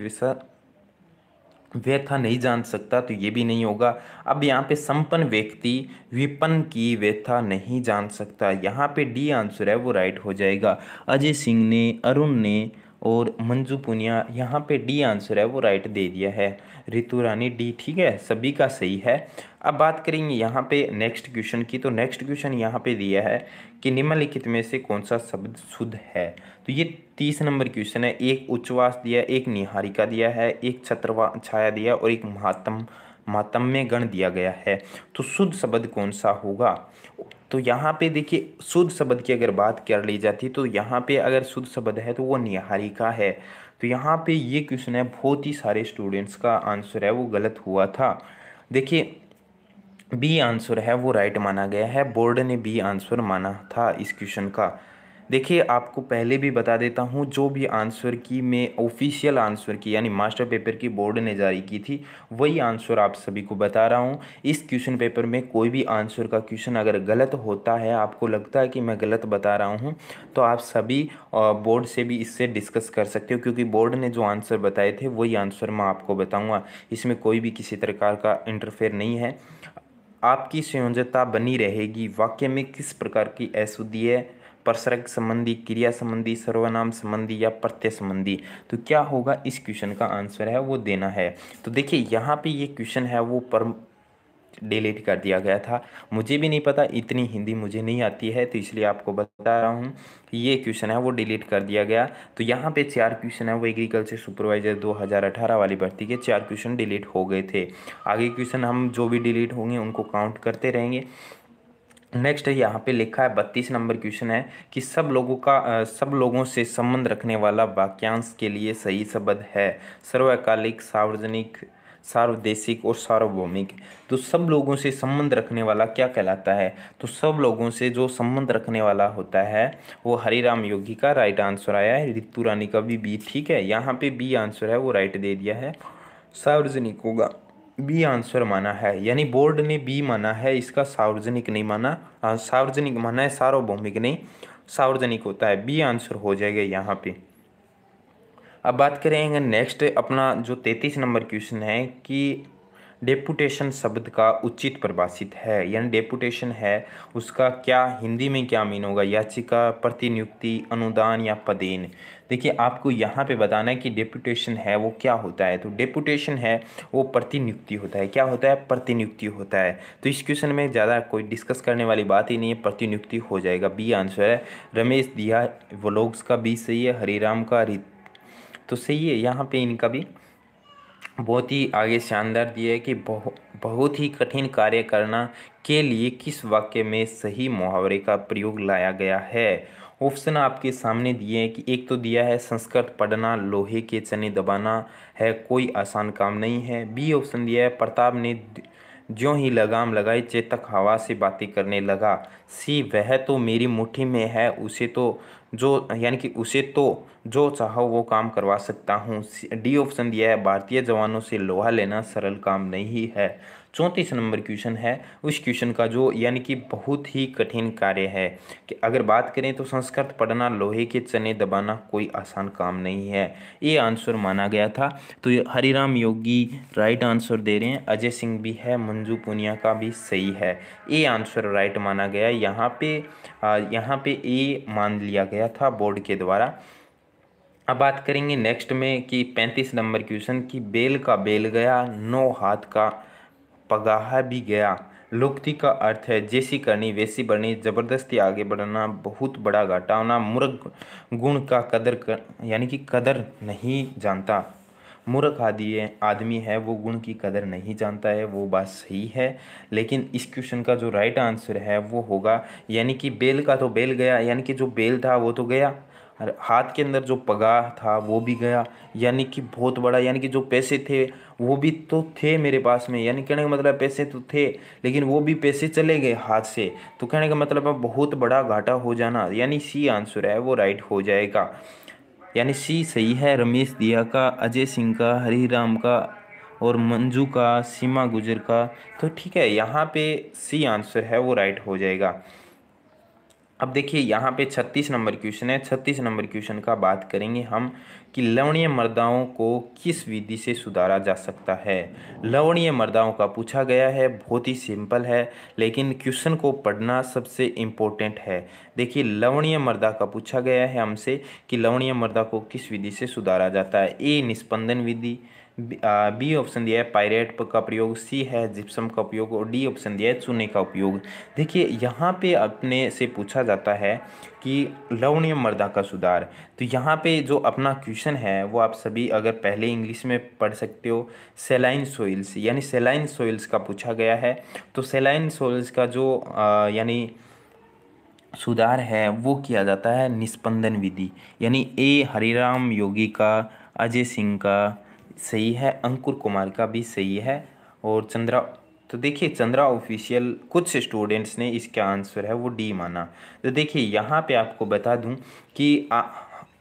व्यथा नहीं जान सकता तो ये भी नहीं होगा अब यहाँ पे संपन्न व्यक्ति विपन्न की व्यथा नहीं जान सकता यहाँ पे डी आंसर है वो राइट हो जाएगा अजय सिंह ने अरुण ने और मंजू पुनिया यहाँ पे डी आंसर है वो राइट दे दिया है रितु रानी डी ठीक है सभी का सही है अब बात करेंगे यहाँ पे नेक्स्ट क्वेश्चन की तो नेक्स्ट क्वेश्चन यहाँ पे दिया है कि निम्नलिखित में से कौन सा शब्द शुद्ध है तो ये तीस नंबर क्वेश्चन है एक उच्चवास दिया एक निहारिका दिया है एक छत्रवा छाया दिया और एक महात्म मातम्य गण दिया गया है तो शुद्ध शब्द कौन सा होगा तो यहाँ पे देखिए शुद्ध शब्द की अगर बात कर ली जाती तो यहाँ पे अगर शुद्ध शब्द है तो वो निहारिका है तो यहाँ पे ये क्वेश्चन है बहुत ही सारे स्टूडेंट्स का आंसर है वो गलत हुआ था देखिए बी आंसर है वो राइट माना गया है बोर्ड ने बी आंसर माना था इस क्वेश्चन का देखिए आपको पहले भी बता देता हूँ जो भी आंसर की मैं ऑफिशियल आंसर की यानी मास्टर पेपर की बोर्ड ने जारी की थी वही आंसर आप सभी को बता रहा हूँ इस क्वेश्चन पेपर में कोई भी आंसर का क्वेश्चन अगर गलत होता है आपको लगता है कि मैं गलत बता रहा हूँ तो आप सभी बोर्ड से भी इससे डिस्कस कर सकते हो क्योंकि बोर्ड ने जो आंसर बताए थे वही आंसर मैं आपको बताऊँगा इसमें कोई भी किसी प्रकार का इंटरफेयर नहीं है आपकी संयोजता बनी रहेगी वाक्य में किस प्रकार की अशुद्धि है परसर्ग संबंधी क्रिया संबंधी सर्वनाम संबंधी या प्रत्यय संबंधी तो क्या होगा इस क्वेश्चन का आंसर है वो देना है तो देखिए यहाँ पे ये क्वेश्चन है वो पर डिलीट कर दिया गया था मुझे भी नहीं पता इतनी हिंदी मुझे नहीं आती है तो इसलिए आपको बता रहा हूँ ये क्वेश्चन है वो डिलीट कर दिया गया तो यहाँ पे चार क्वेश्चन है वो एग्रीकल्चर सुपरवाइजर 2018 वाली भर्ती के चार क्वेश्चन डिलीट हो गए थे आगे क्वेश्चन हम जो भी डिलीट होंगे उनको काउंट करते रहेंगे नेक्स्ट है यहाँ पे लिखा है बत्तीस नंबर क्वेश्चन है कि सब लोगों का आ, सब लोगों से संबंध रखने वाला वाक्यांश के लिए सही शब्द है सर्वकालिक सार्वजनिक सार्वदेशिक और सार्वभौमिक तो सब लोगों से संबंध रखने वाला क्या कहलाता है तो सब लोगों से जो संबंध रखने वाला होता है वो हरिराम योगी का राइट आंसर आया है ऋतु रानी का भी बी ठीक है यहाँ पे बी आंसर है वो राइट दे दिया है सार्वजनिक होगा बी आंसर माना है यानी बोर्ड ने बी माना है इसका सार्वजनिक नहीं माना सार्वजनिक माना है सार्वभौमिक नहीं सार्वजनिक होता है बी आंसर हो जाएगा यहाँ पे अब बात करेंगे नेक्स्ट अपना जो तैतीस नंबर क्वेश्चन है कि डेपुटेशन शब्द का उचित परिभाषित है यानी डेपुटेशन है उसका क्या हिंदी में क्या मीन होगा याचिका प्रतिनियुक्ति अनुदान या पदेन देखिए आपको यहाँ पे बताना है कि डेपुटेशन है वो क्या होता है तो डेपुटेशन है वो प्रतिनियुक्ति होता है क्या होता है प्रतिनियुक्ति होता है तो इस क्वेश्चन में ज़्यादा कोई डिस्कस करने वाली बात ही नहीं है प्रतिनियुक्ति हो जाएगा बी आंसर है रमेश दिया व्लॉग्स का बी सही है हरीराम का तो सही है यहाँ पे इनका भी बहुत ही आगे शानदार दिया है कि बहुत बहुत ही कठिन कार्य करना के लिए किस वाक्य में सही मुहावरे का प्रयोग लाया गया है ऑप्शन आपके सामने दिए हैं कि एक तो दिया है संस्कृत पढ़ना लोहे के चने दबाना है कोई आसान काम नहीं है बी ऑप्शन दिया है प्रताप ने जो ही लगाम लगाई चेतक हवा से बातें करने लगा सी वह तो मेरी मुट्ठी में है उसे तो जो यानी कि उसे तो जो चाहो वो काम करवा सकता हूँ डी ऑप्शन दिया है भारतीय जवानों से लोहा लेना सरल काम नहीं है चौंतीस नंबर क्वेश्चन है उस क्वेश्चन का जो यानी कि बहुत ही कठिन कार्य है कि अगर बात करें तो संस्कृत पढ़ना लोहे के चने दबाना कोई आसान काम नहीं है ये आंसर माना गया था तो हरिराम योगी राइट आंसर दे रहे हैं अजय सिंह भी है मंजू पुनिया का भी सही है ये आंसर राइट माना गया यहाँ पे यहाँ पे ये मान लिया गया था बोर्ड के द्वारा अब बात करेंगे नेक्स्ट में कि पैंतीस नंबर क्वेश्चन की बेल का बेल गया नौ हाथ का पगाहा भी गया लुक्ति का अर्थ है जैसी करनी वैसी बढ़नी ज़बरदस्ती आगे बढ़ना बहुत बड़ा घाटा होना मूर्ख गुण का कदर कर यानी कि कदर नहीं जानता मूर्ख आदि आदमी है वो गुण की कदर नहीं जानता है वो बात सही है लेकिन इस क्वेश्चन का जो राइट आंसर है वो होगा यानी कि बेल का तो बेल गया यानी कि जो बेल था वो तो गया हाथ के अंदर जो पगाह था वो भी गया यानी कि बहुत बड़ा यानी कि जो पैसे थे वो भी तो थे मेरे पास में यानी कहने का मतलब पैसे तो थे लेकिन वो भी पैसे चले गए हाथ से तो कहने का मतलब बहुत बड़ा घाटा हो जाना यानी सी आंसर है वो राइट हो जाएगा यानी सी सही है रमेश दिया का अजय सिंह का हरिराम का और मंजू का सीमा गुजर का तो ठीक है यहाँ पे सी आंसर है वो राइट हो जाएगा अब देखिए यहाँ पे 36 नंबर क्वेश्चन है 36 नंबर क्वेश्चन का बात करेंगे हम कि लवणीय मर्दाओं को किस विधि से सुधारा जा सकता है लवणीय मर्दाओं का पूछा गया है बहुत ही सिंपल है लेकिन क्वेश्चन को पढ़ना सबसे इम्पोर्टेंट है देखिए लवणीय मर्दा का पूछा गया है हमसे कि लवणीय मर्दा को किस विधि से सुधारा जाता है ए निष्पंदन विधि बी ऑप्शन दिया है पायरेट का प्रयोग सी है जिप्सम का उपयोग और डी ऑप्शन दिया है चूने का उपयोग देखिए यहाँ पे अपने से पूछा जाता है कि लवणीय मर्दा का सुधार तो यहाँ पे जो अपना क्वेश्चन है वो आप सभी अगर पहले इंग्लिश में पढ़ सकते हो सेलाइन सोइल्स यानी सेलाइन सोइल्स का पूछा गया है तो सेलाइन सोइल्स का जो यानी सुधार है वो किया जाता है निष्पंदन विधि यानी ए हरिराम योगी का अजय सिंह का सही है अंकुर कुमार का भी सही है और चंद्रा तो देखिए चंद्रा ऑफिशियल कुछ स्टूडेंट्स ने इसका आंसर है वो डी माना तो देखिए यहाँ पे आपको बता दूँ कि आ,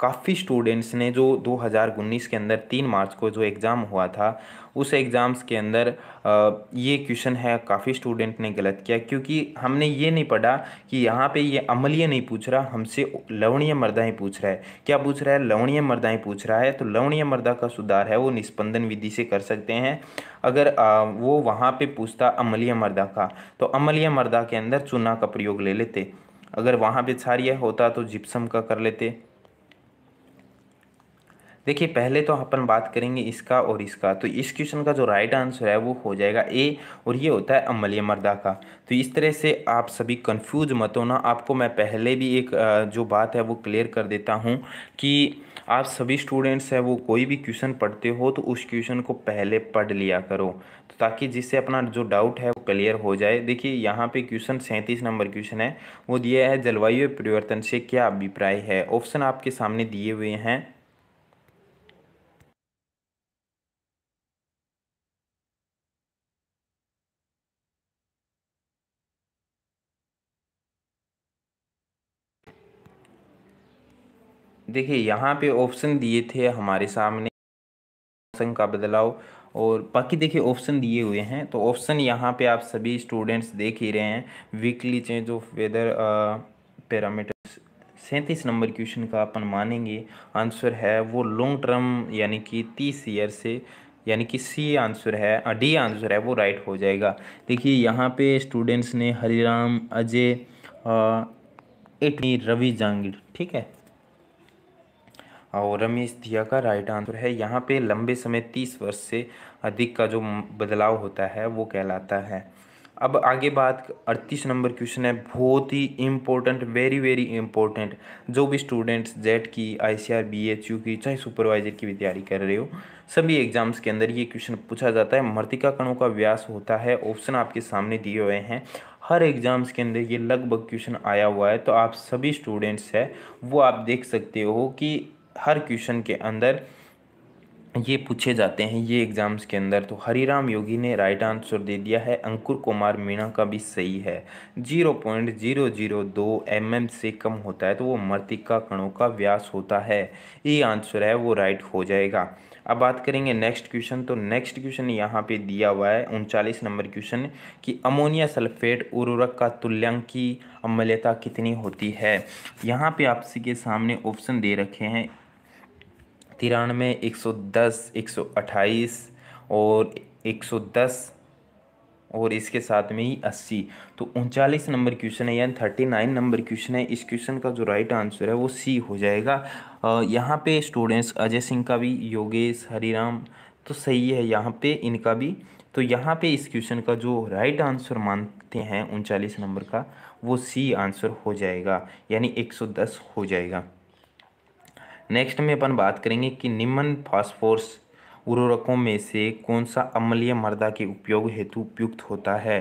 काफ़ी स्टूडेंट्स ने जो 2019 के अंदर तीन मार्च को जो एग्ज़ाम हुआ था उस एग्ज़ाम्स के अंदर ये क्वेश्चन है काफ़ी स्टूडेंट ने गलत किया क्योंकि हमने ये नहीं पढ़ा कि यहाँ पे ये अमलीय नहीं पूछ रहा हमसे लवणीय मर्दा ही पूछ रहा है क्या पूछ रहा है लवणीय मर्दा ही पूछ रहा है तो लवणीय मर्दा का सुधार है वो निस्पंदन विधि से कर सकते हैं अगर वो वहाँ पर पूछता अमलीय मर्दा का तो अमलीय मर्दा के अंदर चूना का प्रयोग ले लेते अगर वहाँ पे छारिया होता तो जिप्सम का कर लेते देखिए पहले तो अपन बात करेंगे इसका और इसका तो इस क्वेश्चन का जो राइट आंसर है वो हो जाएगा ए और ये होता है अमलिय मर्दा का तो इस तरह से आप सभी कंफ्यूज मत होना आपको मैं पहले भी एक जो बात है वो क्लियर कर देता हूँ कि आप सभी स्टूडेंट्स हैं वो कोई भी क्वेश्चन पढ़ते हो तो उस क्वेश्चन को पहले पढ़ लिया करो तो ताकि जिससे अपना जो डाउट है वो क्लियर हो जाए देखिए यहाँ पे क्वेश्चन सैंतीस नंबर क्वेश्चन है वो दिया है जलवायु परिवर्तन से क्या अभिप्राय है ऑप्शन आपके सामने दिए हुए हैं देखिए यहाँ पे ऑप्शन दिए थे हमारे सामने ऑप्शन का बदलाव और बाकी देखिए ऑप्शन दिए हुए हैं तो ऑप्शन यहाँ पे आप सभी स्टूडेंट्स देख ही रहे हैं weekly change of weather parameters सैंतीस नंबर क्वेश्चन का अपन मानेंगे आंसर है वो लॉन्ग टर्म यानी कि तीस ईयर से यानी कि सी आंसर है डी आंसर है वो राइट हो जाएगा देखिए यहाँ पे स्टूडेंट्स ने हरिराम अजय एटनी रवि जहांगीर ठीक है और रमेश धिया का राइट आंसर है यहाँ पे लंबे समय तीस वर्ष से अधिक का जो बदलाव होता है वो कहलाता है अब आगे बात अड़तीस नंबर क्वेश्चन है बहुत ही इम्पोर्टेंट वेरी वेरी इम्पोर्टेंट जो भी स्टूडेंट्स जेट की I C R B H U की चाहे सुपरवाइजर की भी तैयारी कर रहे हो सभी एग्जाम्स के अंदर ये क्वेश्चन पूछा जाता है मर्तिका कणों का व्यास होता है ऑप्शन आपके सामने दिए हुए हैं हर एग्ज़ाम्स के अंदर ये लगभग क्वेश्चन आया हुआ है तो आप सभी स्टूडेंट्स है वो आप देख सकते हो कि हर क्वेश्चन के अंदर ये पूछे जाते हैं ये एग्ज़ाम्स के अंदर तो हरिराम योगी ने राइट आंसर दे दिया है अंकुर कुमार मीणा का भी सही है जीरो पॉइंट जीरो जीरो दो एम एम से कम होता है तो वो मर्तिका कणों का व्यास होता है ये आंसर है वो राइट हो जाएगा अब बात करेंगे नेक्स्ट क्वेश्चन तो नेक्स्ट क्वेश्चन यहाँ पे दिया हुआ है उनचालीस नंबर क्वेश्चन कि अमोनिया सल्फेट उर्वरक का तुल्यांकी अमल्यता कितनी होती है यहाँ पे आपसी के सामने ऑप्शन दे रखे हैं तिरानवे एक सौ दस एक सौ अट्ठाईस और एक सौ दस और इसके साथ में ही अस्सी तो उनचालीस नंबर क्वेश्चन है यानी थर्टी नाइन नंबर क्वेश्चन है इस क्वेश्चन का जो राइट आंसर है वो सी हो जाएगा यहाँ पे स्टूडेंट्स अजय सिंह का भी योगेश हरिराम तो सही है यहाँ पे इनका भी तो यहाँ पे इस क्वेश्चन का जो राइट आंसर मानते हैं उनचालीस नंबर का वो सी आंसर हो जाएगा यानी एक सौ दस हो जाएगा नेक्स्ट में अपन बात करेंगे कि निम्न फॉस्फोर्स उर्वरकों में से कौन सा अम्लीय मर्दा के उपयोग हेतु उपयुक्त होता है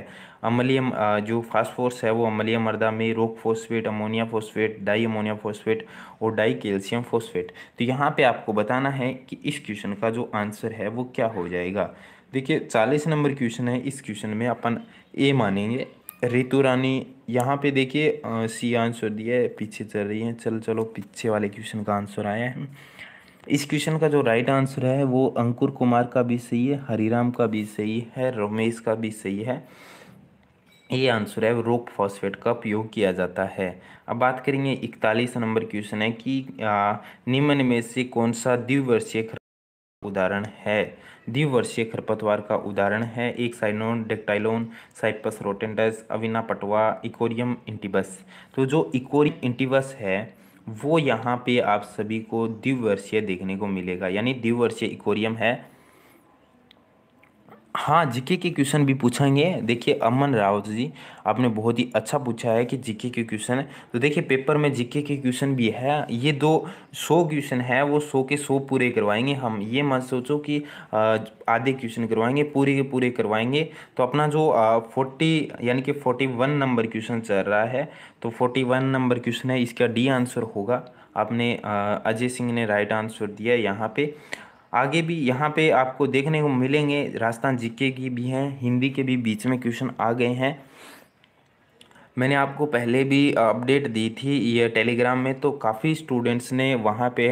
अम्लीय जो फास्फोर्स है वो अम्लीय मर्दा में rock phosphate ammonia phosphate di ammonia phosphate और डाई कैल्शियम फोस्फेट तो यहाँ पे आपको बताना है कि इस क्वेश्चन का जो आंसर है वो क्या हो जाएगा देखिए चालीस नंबर क्वेश्चन है इस क्वेश्चन में अपन ए मानेंगे रितु रानी यहाँ पे देखिए सी आंसर दिया है पीछे चल रही है चल चलो पीछे वाले क्वेश्चन का आंसर आया है इस क्वेश्चन का जो राइट आंसर है वो अंकुर कुमार का भी सही है हरिराम का भी सही है रमेश का भी सही है ये आंसर है रोक फॉस्फेट का प्रयोग किया जाता है अब बात करेंगे इकतालीस नंबर क्वेश्चन है कि निम्न में से कौन सा द्विवर्षीय उदाहरण है द्विवर्षीय खरपतवार का उदाहरण है एक Cynodon dactylon Cyperus rotundus Avena fatua Cichorium intybus तो जो इकोरियम इंटिबस है वो यहाँ पे आप सभी को द्विवर्षीय देखने को मिलेगा यानी द्विवर्षीय इकोरियम है हाँ जीके के क्वेश्चन भी पूछेंगे देखिए अमन रावत जी आपने बहुत ही अच्छा पूछा है कि जीके के क्वेश्चन तो देखिए पेपर में जीके के क्वेश्चन भी है ये दो सौ क्वेश्चन है वो सौ के सौ पूरे करवाएंगे हम ये मत सोचो कि आधे क्वेश्चन करवाएंगे पूरे के पूरे करवाएंगे तो अपना जो फोर्टी यानी कि फोर्टी वन नंबर क्वेश्चन चल रहा है तो फोर्टी वन नंबर क्वेश्चन है इसका डी आंसर होगा आपने अजय सिंह ने राइट आंसर दिया यहाँ पे आगे भी यहाँ पे आपको देखने को मिलेंगे राजस्थान जीके की भी हैं हिंदी के भी बीच में क्वेश्चन आ गए हैं मैंने आपको पहले भी अपडेट दी थी ये टेलीग्राम में तो काफ़ी स्टूडेंट्स ने वहाँ पे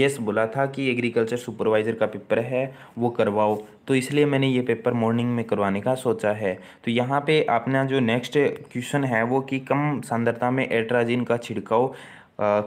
यस बोला था कि एग्रीकल्चर सुपरवाइज़र का पेपर है वो करवाओ तो इसलिए मैंने ये पेपर मॉर्निंग में करवाने का सोचा है तो यहाँ पे अपना जो नेक्स्ट क्वेश्चन है वो कि कम सांद्रता में एट्राजिन का छिड़काव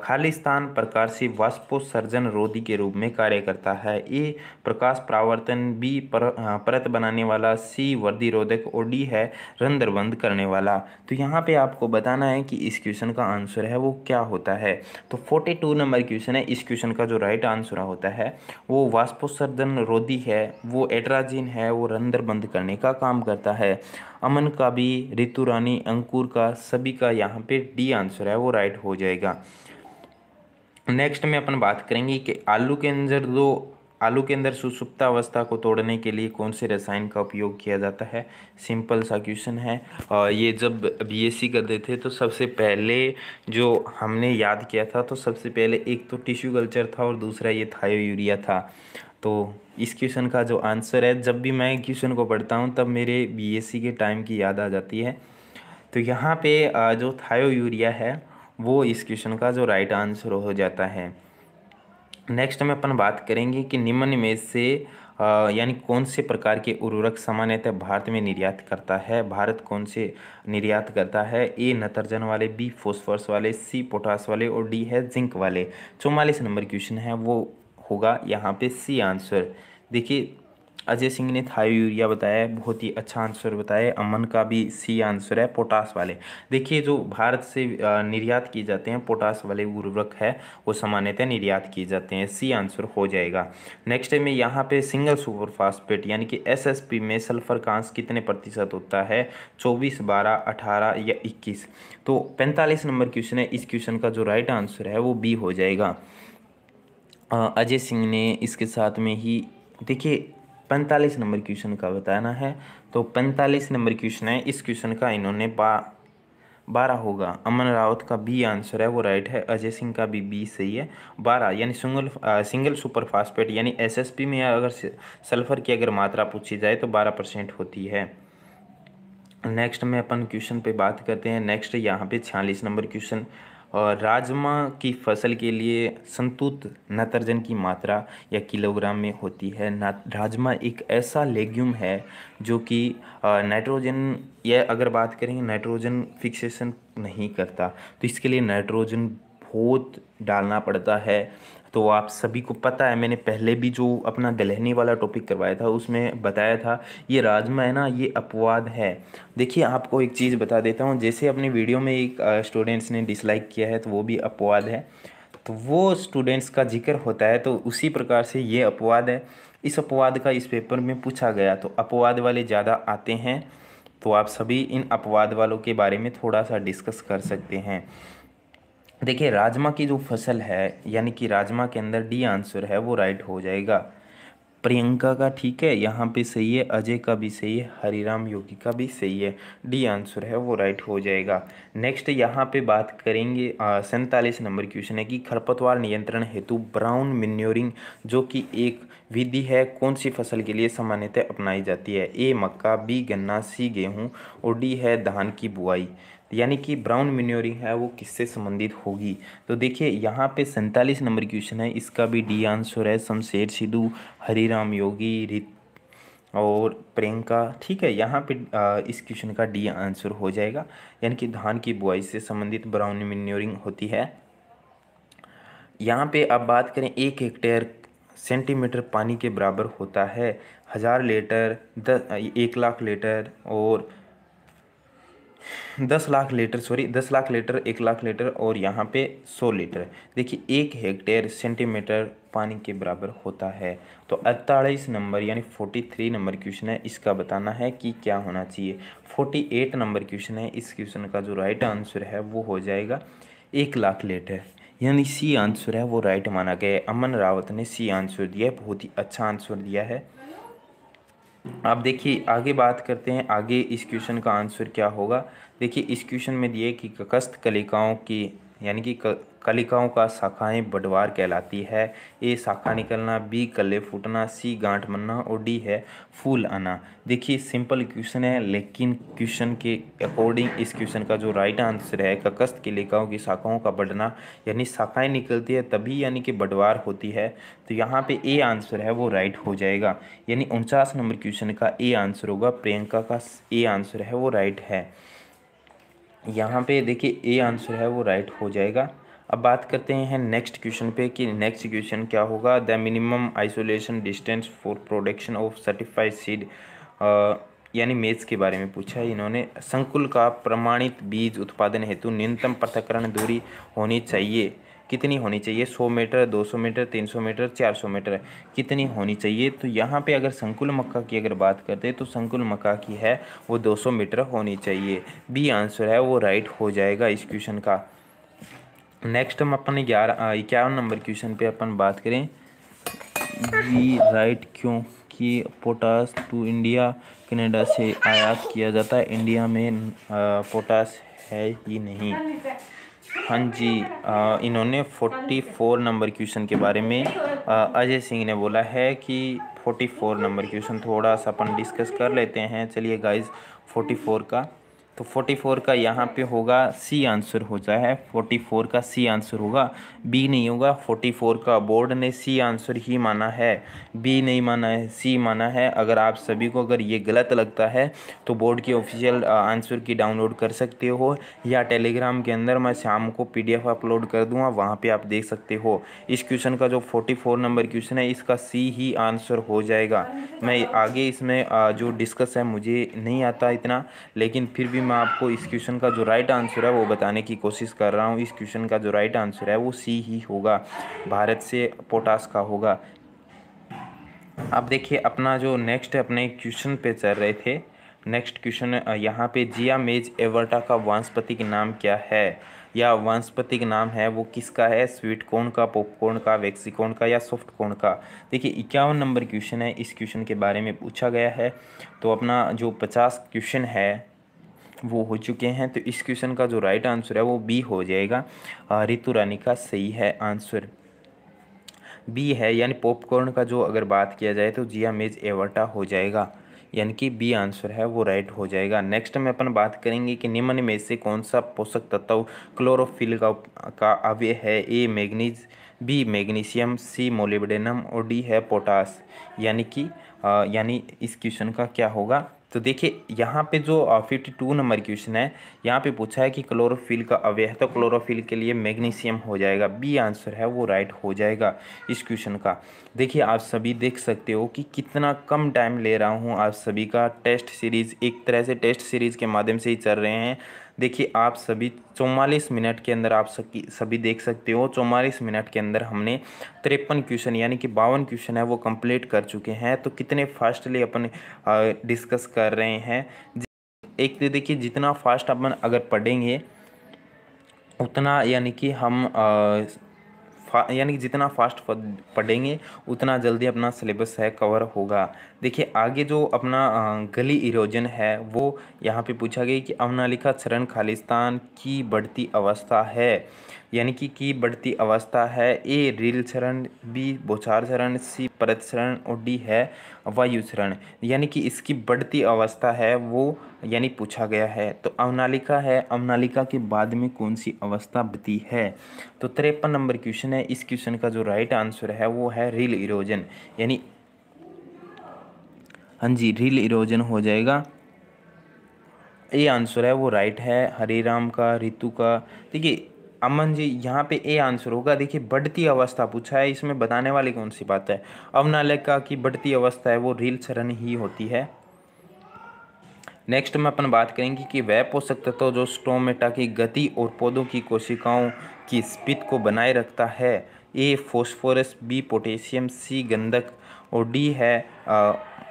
खालिस्तान प्रकाशी वाष्पोत्सर्जन रोधी के रूप में कार्य करता है ए प्रकाश प्रावर्तन बी पर, परत बनाने वाला सी वर्दी रोधक और डी है रंध्र बंद करने वाला तो यहाँ पे आपको बताना है कि इस क्वेश्चन का आंसर है वो क्या होता है तो फोर्टी टू नंबर क्वेश्चन है इस क्वेश्चन का जो राइट आंसर होता है वो वाष्पोत्सर्जन रोधी है वो एट्राजिन है वो रंध्र बंद करने का काम करता है अमन का भी ऋतु रानी अंकुर का सभी का यहाँ पे डी आंसर है वो राइट हो जाएगा नेक्स्ट में अपन बात करेंगे कि आलू के अंदर जो आलू के अंदर सुसुप्ता अवस्था को तोड़ने के लिए कौन से रसायन का उपयोग किया जाता है सिंपल सा क्वेश्चन है और ये जब बीएससी करते थे तो सबसे पहले जो हमने याद किया था तो सबसे पहले एक तो टिश्यू कल्चर था और दूसरा ये थायो यूरिया था तो इस क्वेश्चन का जो आंसर है जब भी मैं क्वेश्चन को पढ़ता हूँ तब मेरे सी के टाइम की याद आ जाती है तो यहाँ पे जो थायो यूरिया है वो इस क्वेश्चन का जो राइट आंसर हो जाता है नेक्स्ट में अपन बात करेंगे कि निम्न में से यानी कौन से प्रकार के उर्वरक सामान्यतः भारत में निर्यात करता है भारत कौन से निर्यात करता है ए नतरजन वाले बी फोस्फर्स वाले सी पोटास वाले और डी है जिंक वाले चौवालीस नंबर क्वेश्चन है वो होगा यहाँ पे सी आंसर देखिए अजय सिंह ने थायो यूरिया बताया बहुत ही अच्छा आंसर बताया अमन का भी सी आंसर है पोटास वाले देखिए जो भारत से निर्यात किए जाते हैं पोटास वाले उर्वरक है वो सामान्यतः निर्यात किए जाते हैं सी आंसर हो जाएगा नेक्स्ट में यहाँ पे सिंगल सुपर फास्फेट यानी कि एसएसपी में सल्फर कांस कितने प्रतिशत होता है चौबीस बारह अठारह या इक्कीस तो पैंतालीस नंबर क्वेश्चन है इस क्वेश्चन का जो राइट आंसर है वो बी हो जाएगा अजय सिंह ने इसके साथ में ही देखिए पैंतालीस नंबर क्वेश्चन का बताना है तो पैंतालीस नंबर क्वेश्चन है इस क्वेश्चन का इन्होंने बा बारह होगा अमन रावत का बी आंसर है वो राइट है अजय सिंह का भी बी सही है बारह यानी सिंगल सिंगल सुपर फास्फेट यानी एसएसपी में अगर सल्फर की अगर मात्रा पूछी जाए तो बारह परसेंट होती है नेक्स्ट में अपन क्वेश्चन पे बात करते हैं नेक्स्ट यहाँ पे छियालीस नंबर क्वेश्चन और राजमा की फसल के लिए संतुलित नतर्जन की मात्रा या किलोग्राम में होती है ना राजमा एक ऐसा लेग्यूम है जो कि नाइट्रोजन या अगर बात करेंगे नाइट्रोजन फिक्सेशन नहीं करता तो इसके लिए नाइट्रोजन बहुत डालना पड़ता है तो आप सभी को पता है मैंने पहले भी जो अपना दलहनी वाला टॉपिक करवाया था उसमें बताया था ये राजमा है ना ये अपवाद है देखिए आपको एक चीज़ बता देता हूँ जैसे अपने वीडियो में एक स्टूडेंट्स ने डिसलाइक किया है तो वो भी अपवाद है तो वो स्टूडेंट्स का जिक्र होता है तो उसी प्रकार से ये अपवाद है इस अपवाद का इस पेपर में पूछा गया तो अपवाद वाले ज़्यादा आते हैं तो आप सभी इन अपवाद वालों के बारे में थोड़ा सा डिस्कस कर सकते हैं देखिए राजमा की जो फसल है यानी कि राजमा के अंदर डी आंसर है वो राइट हो जाएगा प्रियंका का ठीक है यहाँ पे सही है अजय का भी सही है हरिराम योगी का भी सही है डी आंसर है वो राइट हो जाएगा नेक्स्ट यहाँ पे बात करेंगे सैंतालीस नंबर क्वेश्चन है कि खरपतवार नियंत्रण हेतु ब्राउन मिन्योरिंग जो कि एक विधि है कौन सी फसल के लिए सामान्यतः अपनाई जाती है ए मक्का बी गन्ना सी गेहूँ और डी है धान की बुआई यानी कि ब्राउन मिन्योरिंग है वो किससे संबंधित होगी तो देखिए यहाँ पे सैंतालीस नंबर क्वेश्चन है इसका भी डी आंसर है शमशेर सिद्धू हरिराम योगी रित और प्रियंका ठीक है यहाँ पे इस क्वेश्चन का डी आंसर हो जाएगा यानी कि धान की बुआई से संबंधित ब्राउन मिन्योरिंग होती है यहाँ पे अब बात करें एक हेक्टेयर सेंटीमीटर पानी के बराबर होता है हज़ार लीटर दस एक लाख लीटर और दस लाख लीटर सॉरी दस लाख लीटर एक लाख लीटर और यहाँ पे सौ लीटर देखिए एक हेक्टेयर सेंटीमीटर पानी के बराबर होता है तो अड़तालीस नंबर यानी फोर्टी थ्री नंबर क्वेश्चन है इसका बताना है कि क्या होना चाहिए फोर्टी एट नंबर क्वेश्चन है इस क्वेश्चन का जो राइट आंसर है वो हो जाएगा एक लाख लीटर यानी सी आंसर है वो राइट माना गया है अमन रावत ने सी आंसर दिया है बहुत ही अच्छा आंसर दिया है अब देखिए आगे बात करते हैं आगे इस क्वेश्चन का आंसर क्या होगा देखिए इस क्वेश्चन में दिए कि ककस्थ कलिकाओं की यानी कि कलिकाओं का शाखाएं बडवार कहलाती है ए शाखा निकलना बी कले फूटना सी गांठ बनना और डी है फूल आना देखिए सिंपल क्वेश्चन है लेकिन क्वेश्चन के अकॉर्डिंग इस क्वेश्चन का जो राइट आंसर है ककस्त के लेखाओं की शाखाओं का बढ़ना यानी शाखाएं निकलती है तभी यानी कि बडवार होती है तो यहाँ पे ए आंसर है वो राइट हो जाएगा यानी उनचास नंबर क्वेश्चन का ए आंसर होगा प्रियंका का ए आंसर है वो राइट है यहाँ पे देखिए ए आंसर है वो राइट हो जाएगा अब बात करते हैं नेक्स्ट क्वेश्चन पे कि नेक्स्ट क्वेश्चन क्या होगा the minimum isolation distance for production of certified seed यानी मेज के बारे में पूछा है इन्होंने संकुल का प्रमाणित बीज उत्पादन हेतु न्यूनतम पृथकरण दूरी होनी चाहिए कितनी होनी चाहिए 100 मीटर 200 मीटर 300 मीटर 400 मीटर कितनी होनी चाहिए तो यहाँ पे अगर संकुल मक्का की अगर बात करते हैं तो संकुल मक्का की है वो 200 मीटर होनी चाहिए बी आंसर है वो राइट हो जाएगा इस क्वेश्चन का नेक्स्ट हम अपन ग्यारह इक्यावन नंबर क्वेश्चन पे अपन बात करें वी राइट क्यों कि पोटास टू इंडिया कनाडा से आयात किया जाता है इंडिया में पोटास है ही नहीं हाँ जी आ, इन्होंने फोर नंबर क्वेश्चन के बारे में अजय सिंह ने बोला है कि फोर्टी फोर नंबर क्वेश्चन थोड़ा सा अपन डिस्कस कर लेते हैं चलिए गाइस फोर का तो 44 का यहाँ पे होगा सी आंसर हो जाए 44 का सी आंसर होगा बी नहीं होगा 44 का बोर्ड ने सी आंसर ही माना है बी नहीं माना है सी माना है अगर आप सभी को अगर ये गलत लगता है तो बोर्ड के ऑफिशियल आंसर की डाउनलोड कर सकते हो या टेलीग्राम के अंदर मैं शाम को पी अपलोड कर दूँगा वहाँ पर आप देख सकते हो इस क्वेश्चन का जो फोर्टी नंबर क्वेश्चन है इसका सी ही आंसर हो जाएगा मैं आगे इसमें जो डिस्कस है मुझे नहीं आता इतना लेकिन फिर भी मैं आपको इस क्वेश्चन का जो राइट आंसर है वो बताने की कोशिश कर रहा हूँ इस क्वेश्चन का जो राइट आंसर है वो सी ही होगा भारत से पोटास का होगा अब देखिए अपना जो नेक्स्ट अपने क्वेश्चन पे चल रहे थे नेक्स्ट क्वेश्चन यहाँ पे जिया मेज एवर्टा का वानस्पतिक नाम क्या है या वनस्पति का नाम है वो किसका है स्वीट कॉर्न का पॉपकॉर्न का वैक्सीकोन का या सॉफ्ट कॉर्न का देखिए इक्यावन नंबर क्वेश्चन है इस क्वेश्चन के बारे में पूछा गया है तो अपना जो पचास क्वेश्चन है वो हो चुके हैं तो इस क्वेश्चन का जो राइट आंसर है वो बी हो जाएगा ऋतु रानी का सही है आंसर बी है यानी पॉपकॉर्न का जो अगर बात किया जाए तो जिया मेज एवर्टा हो जाएगा यानी कि बी आंसर है वो राइट हो जाएगा नेक्स्ट में अपन बात करेंगे कि निम्न में से कौन सा पोषक तत्व क्लोरोफिल का का अव्य है A manganese B magnesium C molybdenum और डी है पोटास यानी कि यानी इस क्वेश्चन का क्या होगा तो देखिए यहाँ पे जो फिफ्टी टू नंबर क्वेश्चन है यहाँ पे पूछा है कि क्लोरोफिल का अवय है तो क्लोरोफिल के लिए मैग्नीशियम हो जाएगा बी आंसर है वो राइट हो जाएगा इस क्वेश्चन का देखिए आप सभी देख सकते हो कि कितना कम टाइम ले रहा हूँ आप सभी का टेस्ट सीरीज़ एक तरह से टेस्ट सीरीज़ के माध्यम से ही चल रहे हैं देखिए आप सभी चौवालीस मिनट के अंदर आप सभी सभी देख सकते हो चौवालीस मिनट के अंदर हमने तिरपन क्वेश्चन यानी कि बावन क्वेश्चन है वो कंप्लीट कर चुके हैं तो कितने फास्टली अपन डिस्कस कर रहे हैं एक तो देखिए जितना फास्ट अपन अगर पढ़ेंगे उतना यानी कि हम यानी कि जितना फास्ट पढ़ेंगे उतना जल्दी अपना सिलेबस है कवर होगा देखिए आगे जो अपना गली इरोजन है वो यहाँ पे पूछा गया कि अवनालिका क्षरण खालिस्तान की बढ़ती अवस्था है यानी कि की बढ़ती अवस्था है ए रील चरण बी बोछार शरण सी परत शरण और डी है वायु शरण यानी कि इसकी बढ़ती अवस्था है वो यानी पूछा गया है तो अवनालिका है अवनालिका के बाद में कौन सी अवस्था बती है तो तिरपन नंबर क्वेश्चन है इस क्वेश्चन का जो राइट आंसर है वो है रील इरोजन यानी हाँ जी रील इरोजन हो जाएगा ये आंसर है वो राइट है हरे राम का रितु का देखिए अमन जी यहाँ पे ए आंसर होगा देखिए बढ़ती अवस्था पूछा है इसमें बताने वाली कौन सी बात है का की बढ़ती अवस्था है वो रील चरण ही होती है नेक्स्ट में अपन बात करेंगे कि वह पोषक तत्व जो स्टोमेटा की गति और पौधों की कोशिकाओं की स्पित को बनाए रखता है A phosphorus B potassium C गंधक और डी है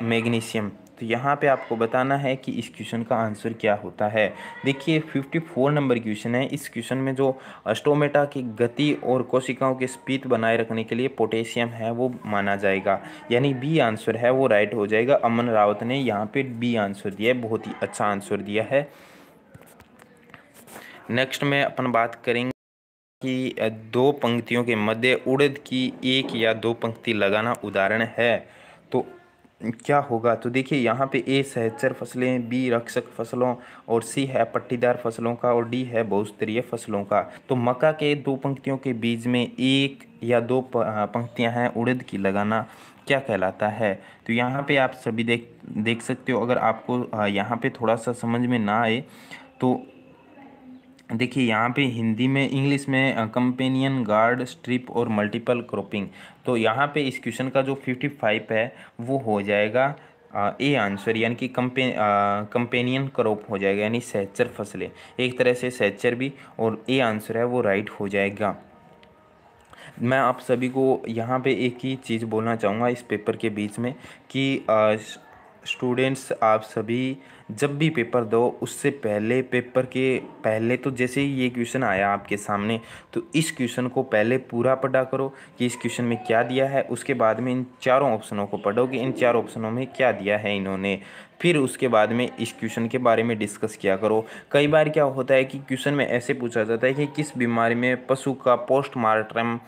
मैग्नीशियम तो यहाँ पे आपको बताना है कि इस क्वेश्चन का आंसर क्या होता है देखिए 54 नंबर क्वेश्चन है इस क्वेश्चन में जो अस्टोमेटा की गति और कोशिकाओं के स्पीड बनाए रखने के लिए पोटेशियम है वो माना जाएगा यानी बी आंसर है वो राइट हो जाएगा अमन रावत ने यहाँ पे बी आंसर दिया है बहुत ही अच्छा आंसर दिया है नेक्स्ट में अपन बात करेंगे की दो पंक्तियों के मध्य उड़द की एक या दो पंक्ति लगाना उदाहरण है तो क्या होगा तो देखिए यहाँ पे ए सहचर फसलें बी रक्षक फसलों और सी है पट्टीदार फसलों का और डी है बहुस्तरीय फसलों का तो मक्का के दो पंक्तियों के बीच में एक या दो पंक्तियाँ हैं उड़द की लगाना क्या कहलाता है तो यहाँ पे आप सभी देख देख सकते हो अगर आपको यहाँ पे थोड़ा सा समझ में ना आए तो देखिए यहाँ पे हिंदी में इंग्लिश में कंपेनियन गार्ड स्ट्रिप और मल्टीपल क्रॉपिंग तो यहाँ पे इस क्वेश्चन का जो फिफ्टी फाइव है वो हो जाएगा ए आंसर यानी कि कंपे कंपेनियन क्रॉप हो जाएगा यानी सैचर फसलें एक तरह से सैचर भी और ए आंसर है वो राइट हो जाएगा मैं आप सभी को यहाँ पे एक ही चीज़ बोलना चाहूँगा इस पेपर के बीच में कि आ, स्टूडेंट्स आप सभी जब भी पेपर दो उससे पहले पेपर के पहले तो जैसे ही ये क्वेश्चन आया आपके सामने तो इस क्वेश्चन को पहले पूरा पढ़ा करो कि इस क्वेश्चन में क्या दिया है उसके बाद में इन चारों ऑप्शनों को पढ़ो कि इन चार ऑप्शनों में क्या दिया है इन्होंने फिर उसके बाद में इस क्वेश्चन के बारे में डिस्कस किया करो कई बार क्या होता है कि क्वेश्चन में ऐसे पूछा जाता है कि किस बीमारी में पशु का पोस्टमार्टम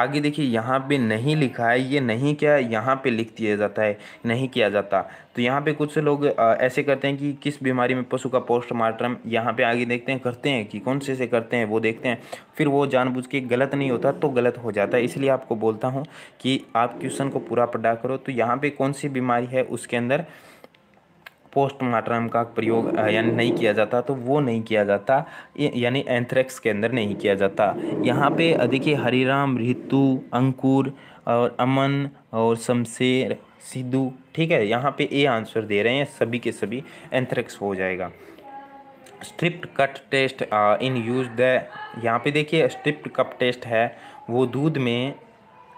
आगे देखिए यहाँ पे नहीं लिखा है ये नहीं क्या यहाँ पे लिख दिया जाता है नहीं किया जाता तो यहाँ पे कुछ से लोग ऐसे करते हैं कि किस बीमारी में पशु का पोस्टमार्टम यहाँ पे आगे देखते हैं करते हैं कि कौन से से करते हैं वो देखते हैं फिर वो जानबूझ के गलत नहीं होता तो गलत हो जाता है इसलिए आपको बोलता हूँ कि आप क्वेश्चन को पूरा पढ़ा करो तो यहाँ पर कौन सी बीमारी है उसके अंदर पोस्टमार्टम का प्रयोग यानी नहीं किया जाता तो वो नहीं किया जाता यानी एंथ्रेक्स के अंदर नहीं किया जाता यहाँ पे देखिए हरिराम रितु अंकुर और अमन और शमशेर सिद्धू ठीक है यहाँ पे ए आंसर दे रहे हैं सभी के सभी एंथ्रेक्स हो जाएगा strip cut test in use the यहाँ पे देखिए स्ट्रिप्ट कप टेस्ट है वो दूध में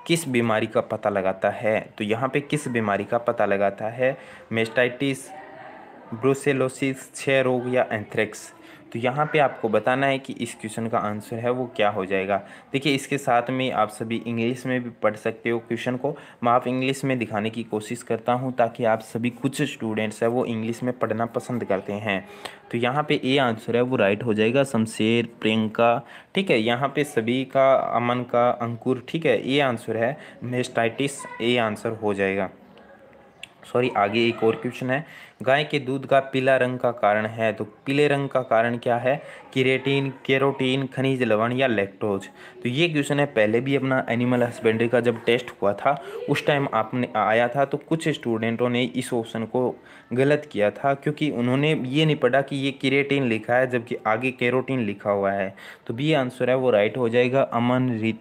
किस बीमारी का पता लगाता है तो यहाँ पे किस बीमारी का पता लगाता है मेस्टाइटिस ब्रोसेलोसिस क्षय रोग या एंथ्रेक्स तो यहाँ पे आपको बताना है कि इस क्वेश्चन का आंसर है वो क्या हो जाएगा देखिए इसके साथ में आप सभी इंग्लिश में भी पढ़ सकते हो क्वेश्चन को मैं आप इंग्लिश में दिखाने की कोशिश करता हूँ ताकि आप सभी कुछ स्टूडेंट्स हैं वो इंग्लिश में पढ़ना पसंद करते हैं तो यहाँ पे ए आंसर है वो राइट हो जाएगा शमशेर प्रियंका ठीक है यहाँ पर सभी का अमन का अंकुर ठीक है ए आंसर है मेस्टाइटिस ए आंसर हो जाएगा सॉरी आगे एक और क्वेश्चन है गाय के दूध का पीला रंग का कारण है तो पीले रंग का कारण क्या है किरेटीन केरोटीन खनिज लवण या लेक्टोज तो ये क्वेश्चन है पहले भी अपना एनिमल हस्बेंड्री का जब टेस्ट हुआ था उस टाइम आपने आया था तो कुछ स्टूडेंटों ने इस ऑप्शन को गलत किया था क्योंकि उन्होंने ये नहीं पढ़ा कि ये किरेटीन लिखा है जबकि आगे केरोटीन लिखा हुआ है तो भी आंसर है वो राइट हो जाएगा अमन रीत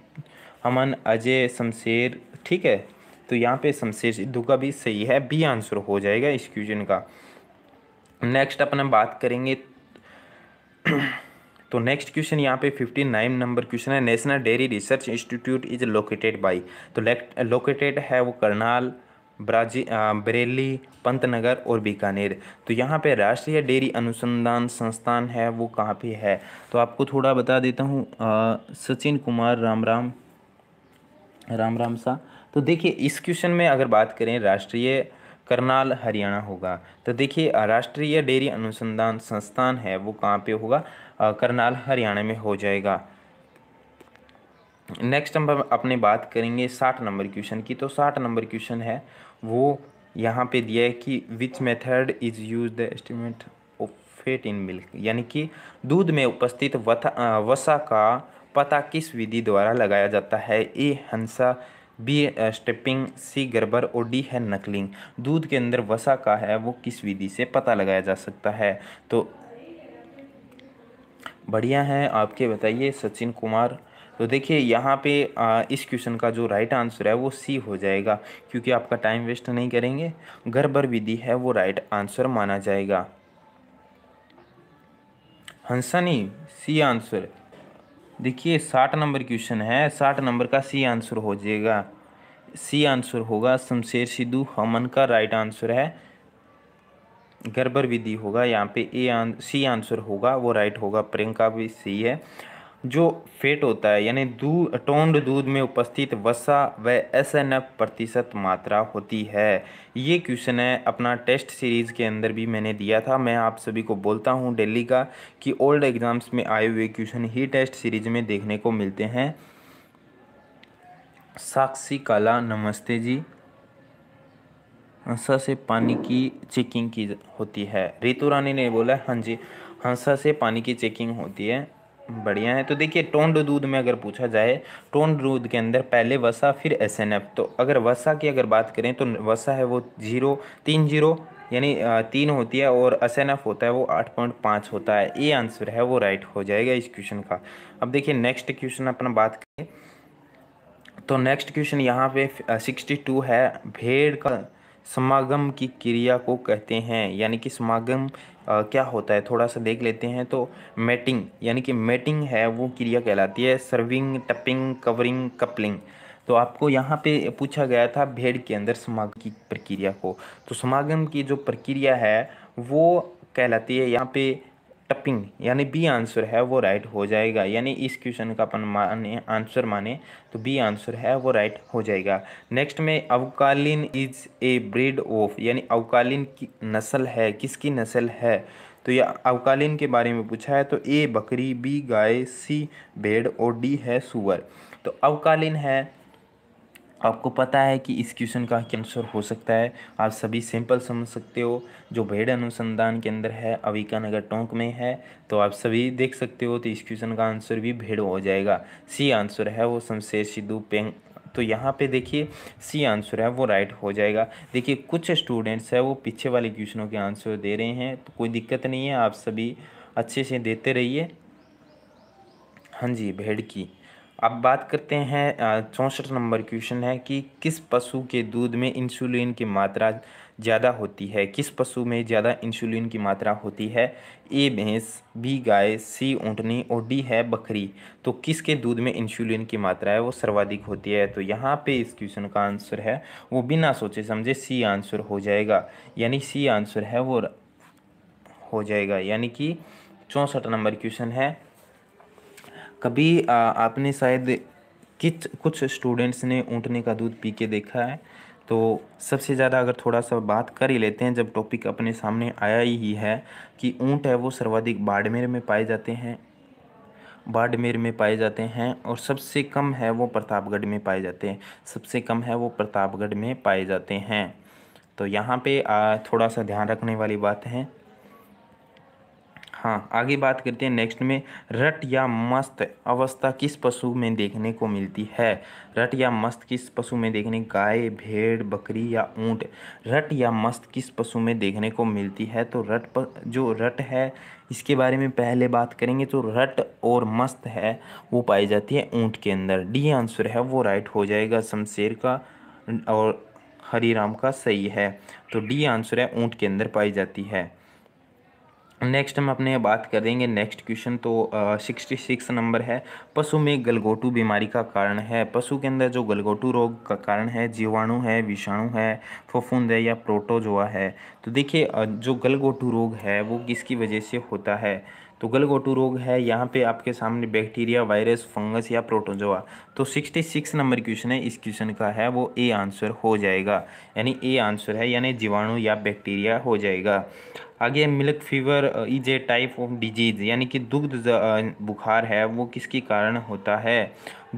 अमन अजय शमशेर ठीक है तो यहाँ पे शमशेर सिद्धू का भी सही है बी आंसर हो जाएगा इस क्वेश्चन का नेक्स्ट अपन हम बात करेंगे तो नेक्स्ट क्वेश्चन यहाँ पे फिफ्टी नाइन नंबर क्वेश्चन है National Dairy Research Institute is located by तो लोकेटेड है वो करनाल ब्राजी बरेली पंतनगर और बीकानेर तो यहाँ पे राष्ट्रीय डेयरी अनुसंधान संस्थान है वो कहाँ पे है तो आपको थोड़ा बता देता हूँ सचिन कुमार राम राम राम राम सा तो देखिए इस क्वेश्चन में अगर बात करें राष्ट्रीय करनाल हरियाणा होगा तो देखिए राष्ट्रीय डेयरी अनुसंधान संस्थान है वो कहाँ पे होगा करनाल हरियाणा में हो जाएगा नेक्स्ट हम अपने बात करेंगे साठ नंबर क्वेश्चन की तो साठ नंबर क्वेश्चन है वो यहाँ पे दिया है कि which method is use the estimate of fat in milk यानी कि दूध में उपस्थित वसा का पता किस विधि द्वारा लगाया जाता है ए हंसा बी स्टेपिंग सी गड़बड़ और डी है नकलिंग दूध के अंदर वसा का है वो किस विधि से पता लगाया जा सकता है तो बढ़िया है आपके बताइए सचिन कुमार तो देखिए यहाँ पे इस क्वेश्चन का जो राइट आंसर है वो सी हो जाएगा क्योंकि आपका टाइम वेस्ट नहीं करेंगे गड़बड़ विधि है वो राइट आंसर माना जाएगा हंसनी सी आंसर देखिए साठ नंबर क्वेश्चन है साठ नंबर का सी आंसर हो जाएगा सी आंसर होगा शमशेर सिद्धू हमन का राइट आंसर है गरबर विधि होगा यहाँ पे ए आंसर सी आंसर होगा वो राइट होगा प्रियंका भी सही है जो फेट होता है यानी दूध टोंड दूध में उपस्थित वसा व एस एन एफ प्रतिशत मात्रा होती है ये क्वेश्चन है अपना टेस्ट सीरीज़ के अंदर भी मैंने दिया था मैं आप सभी को बोलता हूँ दिल्ली का कि ओल्ड एग्ज़ाम्स में आए हुए क्वेश्चन ही टेस्ट सीरीज़ में देखने को मिलते हैं साक्षी काला नमस्ते जी हंसा से पानी की चेकिंग की होती है रितु रानी ने बोला हाँ जी हंसा से पानी की चेकिंग होती है बढ़िया है तो देखिए टोंड दूध में अगर पूछा जाए टोंड दूध के अंदर पहले वसा फिर एस तो अगर वसा की अगर बात करें तो वसा है वो जीरो तीन जीरो यानी तीन होती है और एस होता है वो आठ पॉइंट पाँच होता है ये आंसर है वो राइट हो जाएगा इस क्वेश्चन का अब देखिए नेक्स्ट क्वेश्चन अपना बात करें तो नेक्स्ट क्वेश्चन यहाँ पे सिक्सटी टू है भेड़ का समागम की क्रिया को कहते हैं यानी कि समागम क्या होता है थोड़ा सा देख लेते हैं तो मेटिंग यानी कि मेटिंग है वो क्रिया कहलाती है सर्विंग टपिंग कवरिंग कपलिंग तो आपको यहाँ पे पूछा गया था भेड़ के अंदर समागम की प्रक्रिया को तो समागम की जो प्रक्रिया है वो कहलाती है यहाँ पे टपिंग यानी बी आंसर है वो राइट हो जाएगा यानी इस क्वेश्चन का अपन माने आंसर माने तो बी आंसर है वो राइट हो जाएगा नेक्स्ट में Avikalin is a breed of यानी अवकालीन की नस्ल है किसकी नस्ल है तो यह अवकालीन के बारे में पूछा है तो ए बकरी बी गाय सी भेड़ और डी है सुअर तो अवकालीन है आपको पता है कि इस क्वेश्चन का आंसर हो सकता है आप सभी सिंपल समझ सकते हो जो भेड़ अनुसंधान के अंदर है अविका नगर टोंक में है तो आप सभी देख सकते हो तो इस क्वेश्चन का आंसर भी भेड़ हो जाएगा सी आंसर है वो शमशेर सिद्धू पेंग तो यहाँ पे देखिए सी आंसर है वो राइट हो जाएगा देखिए कुछ स्टूडेंट्स है वो पीछे वाले क्वेश्चनों के आंसर दे रहे हैं तो कोई दिक्कत नहीं है आप सभी अच्छे से देते रहिए हाँ जी भेड़ की अब बात करते हैं चौंसठ नंबर क्वेश्चन है कि किस पशु के दूध में इंसुलिन की मात्रा ज़्यादा होती है किस पशु में ज़्यादा इंसुलिन की मात्रा होती है ए भैंस बी गाय सी ऊँटनी और डी है बकरी तो किसके दूध में इंसुलिन की मात्रा है वो सर्वाधिक होती है तो यहाँ पे इस क्वेश्चन का आंसर है वो बिना सोचे समझे सी आंसर हो जाएगा यानी सी आंसर है वो हो जाएगा यानी कि चौंसठ नंबर क्वेश्चन है कभी आ, आपने शायद किच कुछ स्टूडेंट्स ने ऊँटने का दूध पी के देखा है तो सबसे ज़्यादा अगर थोड़ा सा बात कर ही लेते हैं जब टॉपिक अपने सामने आया ही है कि ऊँट है वो सर्वाधिक बाड़मेर में पाए जाते हैं बाड़मेर में पाए जाते हैं और सबसे कम है वो प्रतापगढ़ में पाए जाते हैं सबसे कम है वो प्रतापगढ़ में पाए जाते हैं तो यहाँ पे आ, थोड़ा सा ध्यान रखने वाली बात है हाँ आगे बात करते हैं नेक्स्ट में रट या मस्त अवस्था किस पशु में देखने को मिलती है रट या मस्त किस पशु में देखने गाय भेड़ बकरी या ऊँट रट या मस्त किस पशु में देखने को मिलती है तो रट पर जो रट है इसके बारे में पहले बात करेंगे तो रट और मस्त है वो पाई जाती है ऊँट के अंदर डी आंसर है वो राइट हो जाएगा शमशेर का और हरी राम का सही है तो डी आंसर है ऊँट के अंदर पाई जाती है नेक्स्ट हम अपने बात करेंगे नेक्स्ट क्वेश्चन तो सिक्सटी सिक्स नंबर है पशु में गलगोटू बीमारी का कारण है पशु के अंदर जो गलगोटू रोग का कारण है जीवाणु है विषाणु है फफूंद है या प्रोटोजोआ है तो देखिए जो गलगोटू रोग है वो किसकी वजह से होता है तो गलगोटू रोग है यहाँ पे आपके सामने बैक्टीरिया वायरस फंगस या प्रोटोजोआ तो सिक्सटी सिक्स नंबर क्वेश्चन है इस क्वेश्चन का है वो ए आंसर हो जाएगा यानी ए आंसर है यानी जीवाणु या बैक्टीरिया हो जाएगा आगे milk fever is a type of disease यानी कि दुग्ध बुखार है वो किसके कारण होता है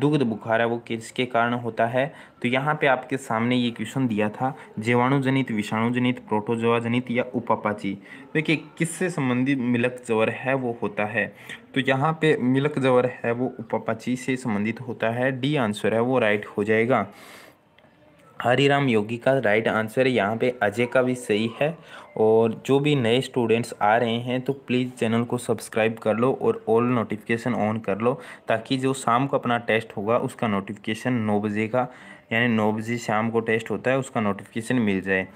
दुग्ध बुखार है वो किसके कारण होता है तो यहाँ पे आपके सामने ये क्वेश्चन दिया था जीवाणुजनित विषाणुजनित प्रोटोजोआजनित या उपापाची देखिए किससे संबंधित मिलक जवर है वो होता है तो यहाँ पे मिलक जवर है वो उपापाची से संबंधित होता है डी आंसर है वो राइट हो जाएगा हरिराम योगी का राइट आंसर यहाँ पे अजय का भी सही है और जो भी नए स्टूडेंट्स आ रहे हैं तो प्लीज़ चैनल को सब्सक्राइब कर लो और ऑल नोटिफिकेशन ऑन कर लो ताकि जो शाम को अपना टेस्ट होगा उसका नोटिफिकेशन नौ बजे का यानी नौ बजे शाम को टेस्ट होता है उसका नोटिफिकेशन मिल जाए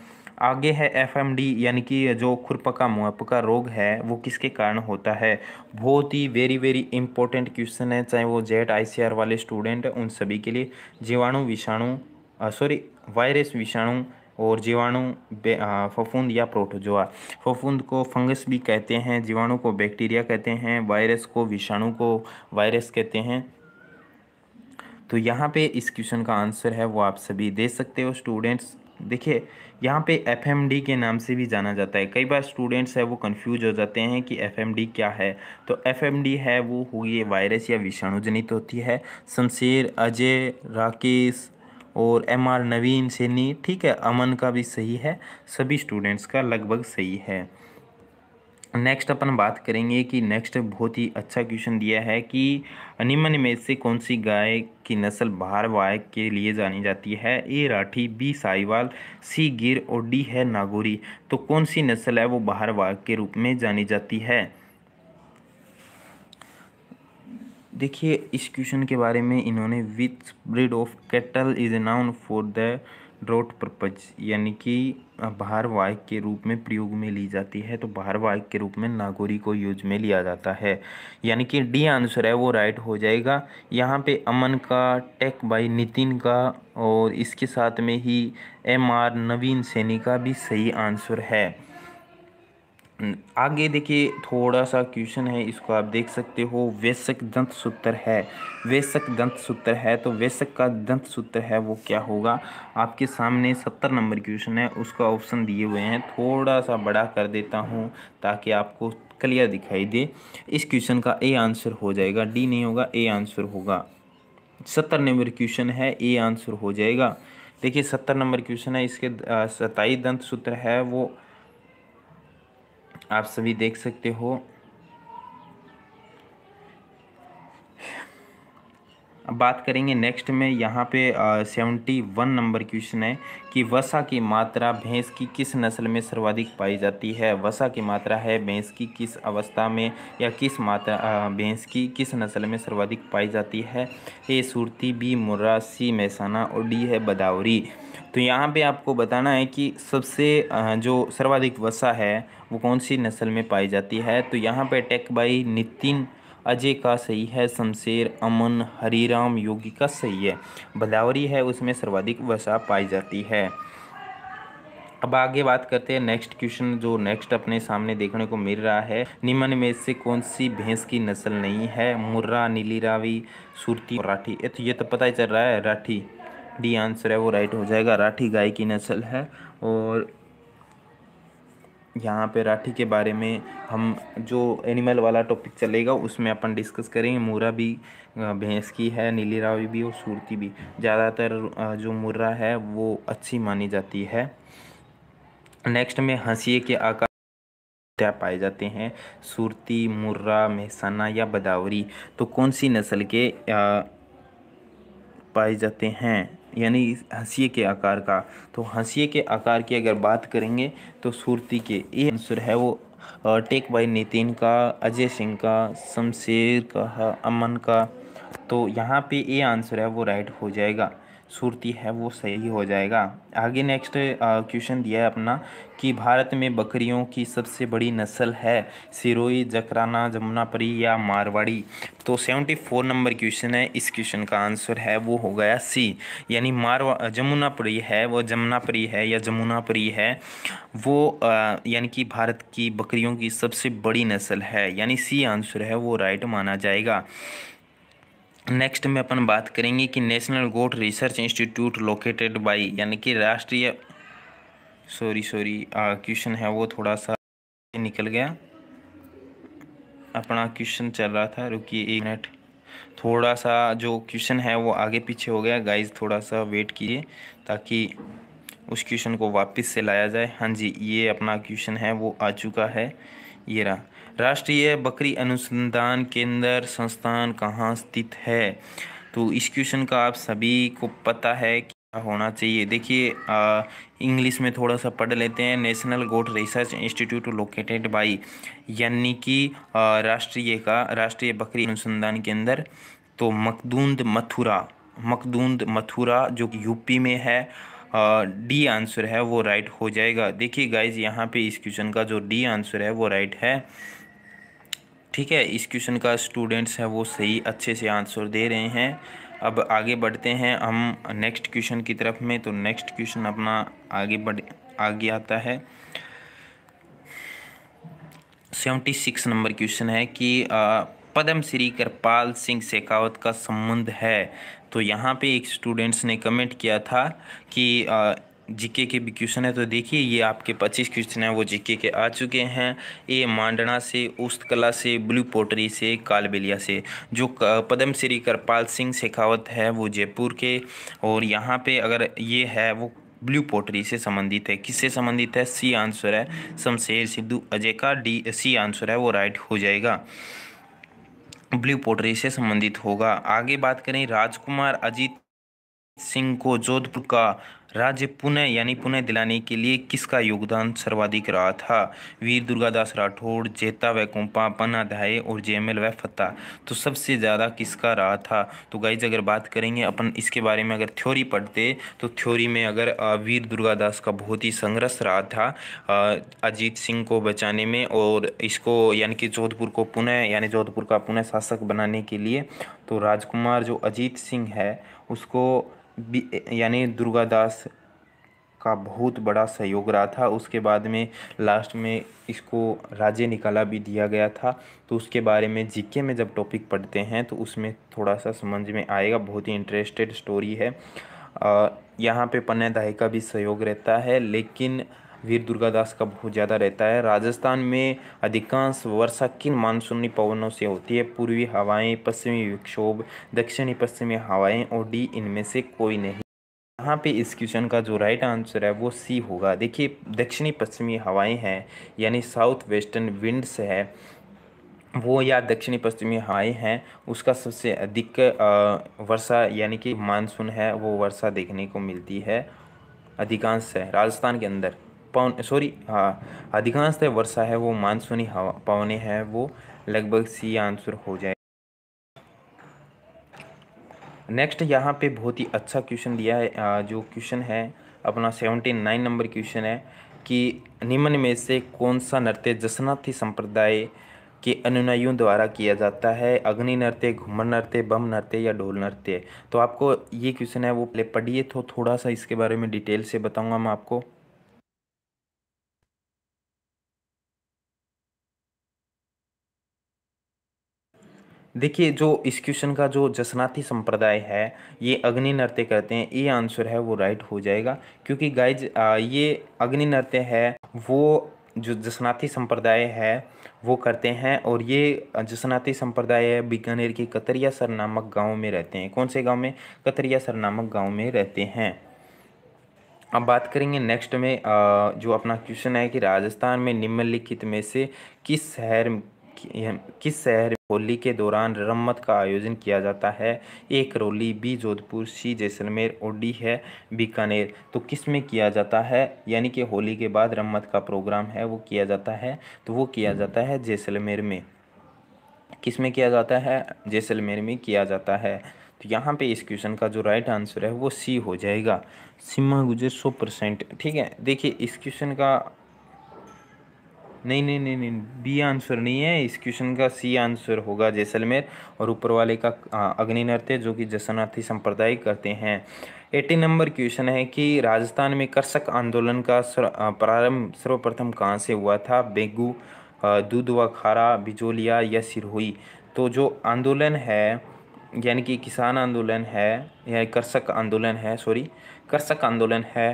आगे है एफएमडी यानी कि जो खुरपका मुहपका रोग है वो किसके कारण होता है बहुत ही वेरी वेरी इंपॉर्टेंट क्वेश्चन है चाहे वो जेट आईसीआर वाले स्टूडेंट उन सभी के लिए जीवाणु विषाणु सॉरी वायरस विषाणु और जीवाणु फफूंद या प्रोटोजोआ फफूंद को फंगस भी कहते हैं जीवाणु को बैक्टीरिया कहते हैं वायरस को विषाणु को वायरस कहते हैं तो यहाँ पे इस क्वेश्चन का आंसर है वो आप सभी दे सकते हो स्टूडेंट्स देखिए यहाँ पे एफ के नाम से भी जाना जाता है कई बार स्टूडेंट्स है वो कंफ्यूज हो जाते हैं कि एफ क्या है तो एफ है वो हुई वायरस या विषाणु जनित होती है शमशेर अजय राकेश और एम आर नवीन सैनी ठीक है अमन का भी सही है सभी स्टूडेंट्स का लगभग सही है नेक्स्ट अपन बात करेंगे कि नेक्स्ट बहुत ही अच्छा क्वेश्चन दिया है कि निम्न में से कौन सी गाय की नस्ल बाहर वायक के लिए जानी जाती है A Rathi B Sahiwal C Gir और डी है नागौरी तो कौन सी नस्ल है वो बाहर भारवाय के रूप में जानी जाती है देखिए इस क्वेश्चन के बारे में इन्होंने which breed of cattle is a known for the drought purpose यानी कि बाहर वाहक के रूप में प्रयोग में ली जाती है तो बाहर वाहक के रूप में नागोरी को यूज में लिया जाता है यानी कि डी आंसर है वो राइट हो जाएगा यहाँ पे अमन का टेक बाई नितिन का और इसके साथ में ही एम आर नवीन सैनी का भी सही आंसर है आगे देखिए थोड़ा सा क्वेश्चन है इसको आप देख सकते हो वेशक दंत सूत्र है वेशक दंत सूत्र है तो वेशक का दंत सूत्र है वो क्या होगा आपके सामने सत्तर नंबर क्वेश्चन है उसका ऑप्शन दिए हुए हैं थोड़ा सा बड़ा कर देता हूँ ताकि आपको क्लियर दिखाई दे इस क्वेश्चन का ए आंसर हो जाएगा डी नहीं होगा ए आंसर होगा सत्तर नंबर क्वेश्चन है ए आंसर हो जाएगा देखिए सत्तर नंबर क्वेश्चन है इसके सताई दंत सूत्र है वो आप सभी देख सकते हो अब बात करेंगे नेक्स्ट में यहाँ पे सेवेंटी वन नंबर क्वेश्चन है कि वसा की मात्रा भैंस की किस नस्ल में सर्वाधिक पाई जाती है वसा की मात्रा है भैंस की किस अवस्था में या किस मात्रा भैंस की किस नस्ल में सर्वाधिक पाई जाती है ए सूरती बी मुर्रा सी मैसाना और डी है बदावरी तो यहाँ पे आपको बताना है कि सबसे जो सर्वाधिक वसा है वो कौन सी नस्ल में पाई जाती है तो यहाँ पे टेक बाई नितिन अजय का सही है शमशेर अमन हरीराम योगी का सही है भदावरी है उसमें सर्वाधिक वसा पाई जाती है अब आगे बात करते हैं नेक्स्ट क्वेश्चन जो नेक्स्ट अपने सामने देखने को मिल रहा है निम्न में से कौन सी भैंस की नस्ल नहीं है मुर्रा नीली रावी सुरती राठी ये तो ये तो पता ही चल रहा है राठी डी आंसर है वो राइट हो जाएगा राठी गाय की नस्ल है और यहाँ पे राठी के बारे में हम जो एनिमल वाला टॉपिक चलेगा उसमें अपन डिस्कस करेंगे मुर्रा भी भैंस की है नीली रावी भी और सूरती भी ज़्यादातर जो मुर्रा है वो अच्छी मानी जाती है नेक्स्ट में हंसिए के आकार पाए जाते हैं सूरती मुर्रा मेहसाना या बदावरी तो कौन सी नस्ल के आ, पाए जाते हैं यानी हंसी के आकार का तो हंसी के आकार की अगर बात करेंगे तो सूरती के ये आंसर है वो टेक बाई नितिन का अजय सिंह का शमशेर का अमन का तो यहाँ पे ये आंसर है वो राइट हो जाएगा सूरती है वो सही हो जाएगा आगे नेक्स्ट क्वेश्चन दिया है अपना कि भारत में बकरियों की सबसे बड़ी नस्ल है सिरोही जकराना जमुनापरी या मारवाड़ी तो सेवेंटी फोर नंबर क्वेश्चन है इस क्वेश्चन का आंसर है वो हो गया सी यानी मारवा जमुनापरी है वो जमुनापरी है या जमुनापरी है वो यानी कि भारत की बकरियों की सबसे बड़ी नस्ल है यानी सी आंसर है वो राइट माना जाएगा नेक्स्ट में अपन बात करेंगे कि National Goat Research Institute located by यानी कि राष्ट्रीय सॉरी सॉरी क्वेश्चन है वो थोड़ा सा निकल गया अपना क्वेश्चन चल रहा था रुकिए एक मिनट थोड़ा सा जो क्वेश्चन है वो आगे पीछे हो गया गाइस थोड़ा सा वेट कीजिए ताकि उस क्वेश्चन को वापस से लाया जाए हाँ जी ये अपना क्वेश्चन है वो आ चुका है ये रहा राष्ट्रीय बकरी अनुसंधान केंद्र संस्थान कहाँ स्थित है तो इस क्वेश्चन का आप सभी को पता है क्या होना चाहिए देखिए इंग्लिश में थोड़ा सा पढ़ लेते हैं National Goat Research Institute located by यानी कि राष्ट्रीय का राष्ट्रीय बकरी अनुसंधान केंद्र तो मखदूंद मथुरा मखदूंद मथुरा जो यूपी में है डी uh, आंसर है वो राइट हो जाएगा देखिए गाइज यहाँ पे इस क्वेश्चन का जो डी आंसर है वो राइट है ठीक है इस क्वेश्चन का स्टूडेंट्स हैं वो सही अच्छे से आंसर दे रहे हैं अब आगे बढ़ते हैं हम नेक्स्ट क्वेश्चन की तरफ में तो नेक्स्ट क्वेश्चन अपना आगे बढ़ आगे आता है सेवेंटी सिक्स नंबर क्वेश्चन है कि आ, पद्म श्री कृपाल सिंह शेखावत का संबंध है तो यहाँ पे एक स्टूडेंट्स ने कमेंट किया था कि आ, जीके के भी क्वेश्चन है तो देखिए ये आपके 25 क्वेश्चन हैं वो जीके के आ चुके हैं ए मांडना से उस्तकला से ब्लू पोटरी से कालबेलिया से जो पद्म श्री करपाल सिंह शेखावत है वो जयपुर के और यहाँ पे अगर ये है वो ब्लू पोटरी से संबंधित है किससे संबंधित है सी आंसर है शमशेर सिद्धू अजय का डी सी आंसर है वो राइट हो जाएगा ब्लू पोटरी से संबंधित होगा आगे बात करें राजकुमार अजीत सिंह को जोधपुर का राज्य पुनः यानी पुनः दिलाने के लिए किसका योगदान सर्वाधिक रहा था वीर दुर्गादास राठौड़ जेता व कोम्पा पन्नाध्याय और जेएमएल व फतेह तो सबसे ज़्यादा किसका रहा था तो गाइज अगर बात करेंगे अपन इसके बारे में अगर थ्योरी पढ़ते तो थ्योरी में अगर वीर दुर्गादास का बहुत ही संघर्ष रहा था अजीत सिंह को बचाने में और इसको यानी कि जोधपुर को पुनः यानी जोधपुर का पुनः शासक बनाने के लिए तो राजकुमार जो अजीत सिंह है उसको यानी दुर्गा दास का बहुत बड़ा सहयोग रहा था उसके बाद में लास्ट में इसको राज्य निकाला भी दिया गया था तो उसके बारे में जीके में जब टॉपिक पढ़ते हैं तो उसमें थोड़ा सा समझ में आएगा बहुत ही इंटरेस्टेड स्टोरी है यहाँ पे पन्ना दाई का भी सहयोग रहता है लेकिन वीर दुर्गादास का बहुत ज़्यादा रहता है राजस्थान में अधिकांश वर्षा किन मानसूनी पवनों से होती है पूर्वी हवाएं पश्चिमी विक्षोभ दक्षिणी पश्चिमी हवाएं और डी इनमें से कोई नहीं यहाँ पे इस क्वेश्चन का जो राइट आंसर है वो सी होगा देखिए दक्षिणी पश्चिमी हवाएं हैं यानी साउथ वेस्टर्न विंड्स है वो या दक्षिणी पश्चिमी हवाएं हैं उसका सबसे अधिक वर्षा यानी कि मानसून है वो वर्षा देखने को मिलती है अधिकांश है राजस्थान के अंदर पवन सॉरी अधिकांश अधिकांशतः वर्षा है वो मानसूनी हवा पवने हैं वो लगभग सी आंसर हो जाए नेक्स्ट यहाँ पे बहुत ही अच्छा क्वेश्चन दिया है जो क्वेश्चन है अपना सेवेंटी नाइन नंबर क्वेश्चन है कि निम्न में से कौन सा नृत्य जसनाथी संप्रदाय के अनुयायियों द्वारा किया जाता है अग्नि नृत्य घूमर नृत्य बम नृत्य या ढोल नृत्य तो आपको ये क्वेश्चन है वो पहले पढ़िए तो थोड़ा सा इसके बारे में डिटेल से बताऊंगा मैं आपको देखिए जो इस क्वेश्चन का जो जसनाथी संप्रदाय है ये अग्नि नृत्य करते हैं ये आंसर है वो राइट हो जाएगा क्योंकि गाइज ये अग्नि नृत्य है वो जो जसनाथी संप्रदाय है वो करते हैं और ये जसनाथी संप्रदाय है बीकानेर के कतरिया सर नामक गाँव में रहते हैं कौन से गाँव में कतरिया सर नामक गाँव में रहते हैं अब बात करेंगे नेक्स्ट में जो अपना क्वेश्चन है कि राजस्थान में निम्नलिखित में से किस शहर किस शहर होली के दौरान रम्मत का आयोजन किया जाता है A Karauli B Jodhpur C Jaisalmer और डी है बीकानेर तो किस में किया जाता है यानी कि होली के बाद रम्मत का प्रोग्राम है वो किया जाता है तो वो किया जाता है जैसलमेर में किस में किया जाता है जैसलमेर में किया जाता है तो यहाँ पे इस क्वेश्चन का जो राइट आंसर है वो सी हो जाएगा सिमा गुजर सौ परसेंट ठीक है देखिए इस क्वेश्चन का नहीं नहीं नहीं नहीं बी आंसर नहीं है इस क्वेश्चन का सी आंसर होगा जैसलमेर और ऊपर वाले का अग्नि नृत्य जो कि जसनार्थी संप्रदाय करते हैं एटीन नंबर क्वेश्चन है कि राजस्थान में कृषक आंदोलन का प्रारंभ सर्वप्रथम कहाँ से हुआ था बेगू दूध व खारा बिजोलिया या सिरहोई तो जो आंदोलन है यानी कि किसान आंदोलन है या कृषक आंदोलन है सॉरी कृषक आंदोलन है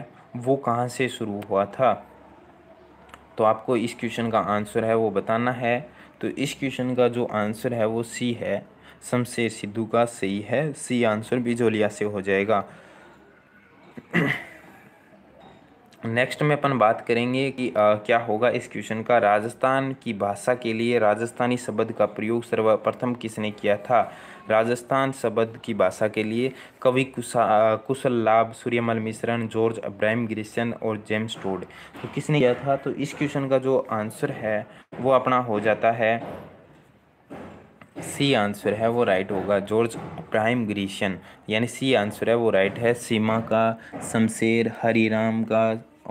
वो कहाँ से शुरू हुआ था तो आपको इस क्वेश्चन का आंसर है वो बताना है तो इस क्वेश्चन का जो आंसर है वो सी है शमशेर सिद्धू का सही है सी आंसर बिजोलिया से हो जाएगा नेक्स्ट में अपन बात करेंगे कि आ, क्या होगा इस क्वेश्चन का राजस्थान की भाषा के लिए राजस्थानी शब्द का प्रयोग सर्वप्रथम किसने किया था राजस्थान शब्द की भाषा के लिए कवि कुशा कुशल लाभ सूर्यमल मिश्रण जॉर्ज अब्राहम ग्रिसन और जेम्स टोड तो किसने किया था तो इस क्वेश्चन का जो आंसर है वो अपना हो जाता है सी आंसर है वो राइट होगा जॉर्ज प्राइम ग्रीशन यानी सी आंसर है वो राइट है सीमा का शमशेर हरीराम का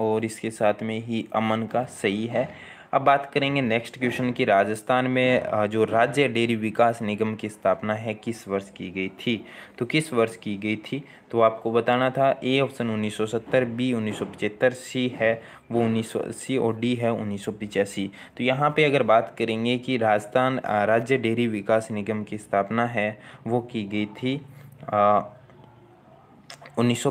और इसके साथ में ही अमन का सही है अब बात करेंगे नेक्स्ट क्वेश्चन की राजस्थान में जो राज्य डेयरी विकास निगम की स्थापना है किस वर्ष की गई थी तो किस वर्ष की गई थी तो आपको बताना था ए ऑप्शन 1970 बी 1975 सी है वो उन्नीस सी और डी है उन्नीस तो यहाँ पे अगर बात करेंगे कि राजस्थान राज्य डेयरी विकास निगम की स्थापना है वो की गई थी आ, उन्नीस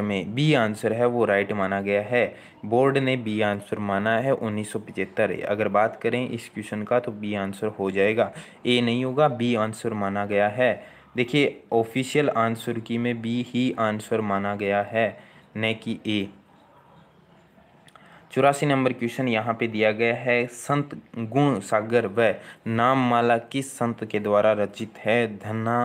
में बी आंसर है वो राइट माना गया है बोर्ड ने बी आंसर माना है उन्नीस अगर बात करें इस क्वेश्चन का तो बी आंसर हो जाएगा ए नहीं होगा बी आंसर माना गया है देखिए ऑफिशियल आंसर की में बी ही आंसर माना गया है न कि ए चौरासी नंबर क्वेश्चन यहाँ पे दिया गया है संत गुण सागर व नाम माला किस संत के द्वारा रचित है धना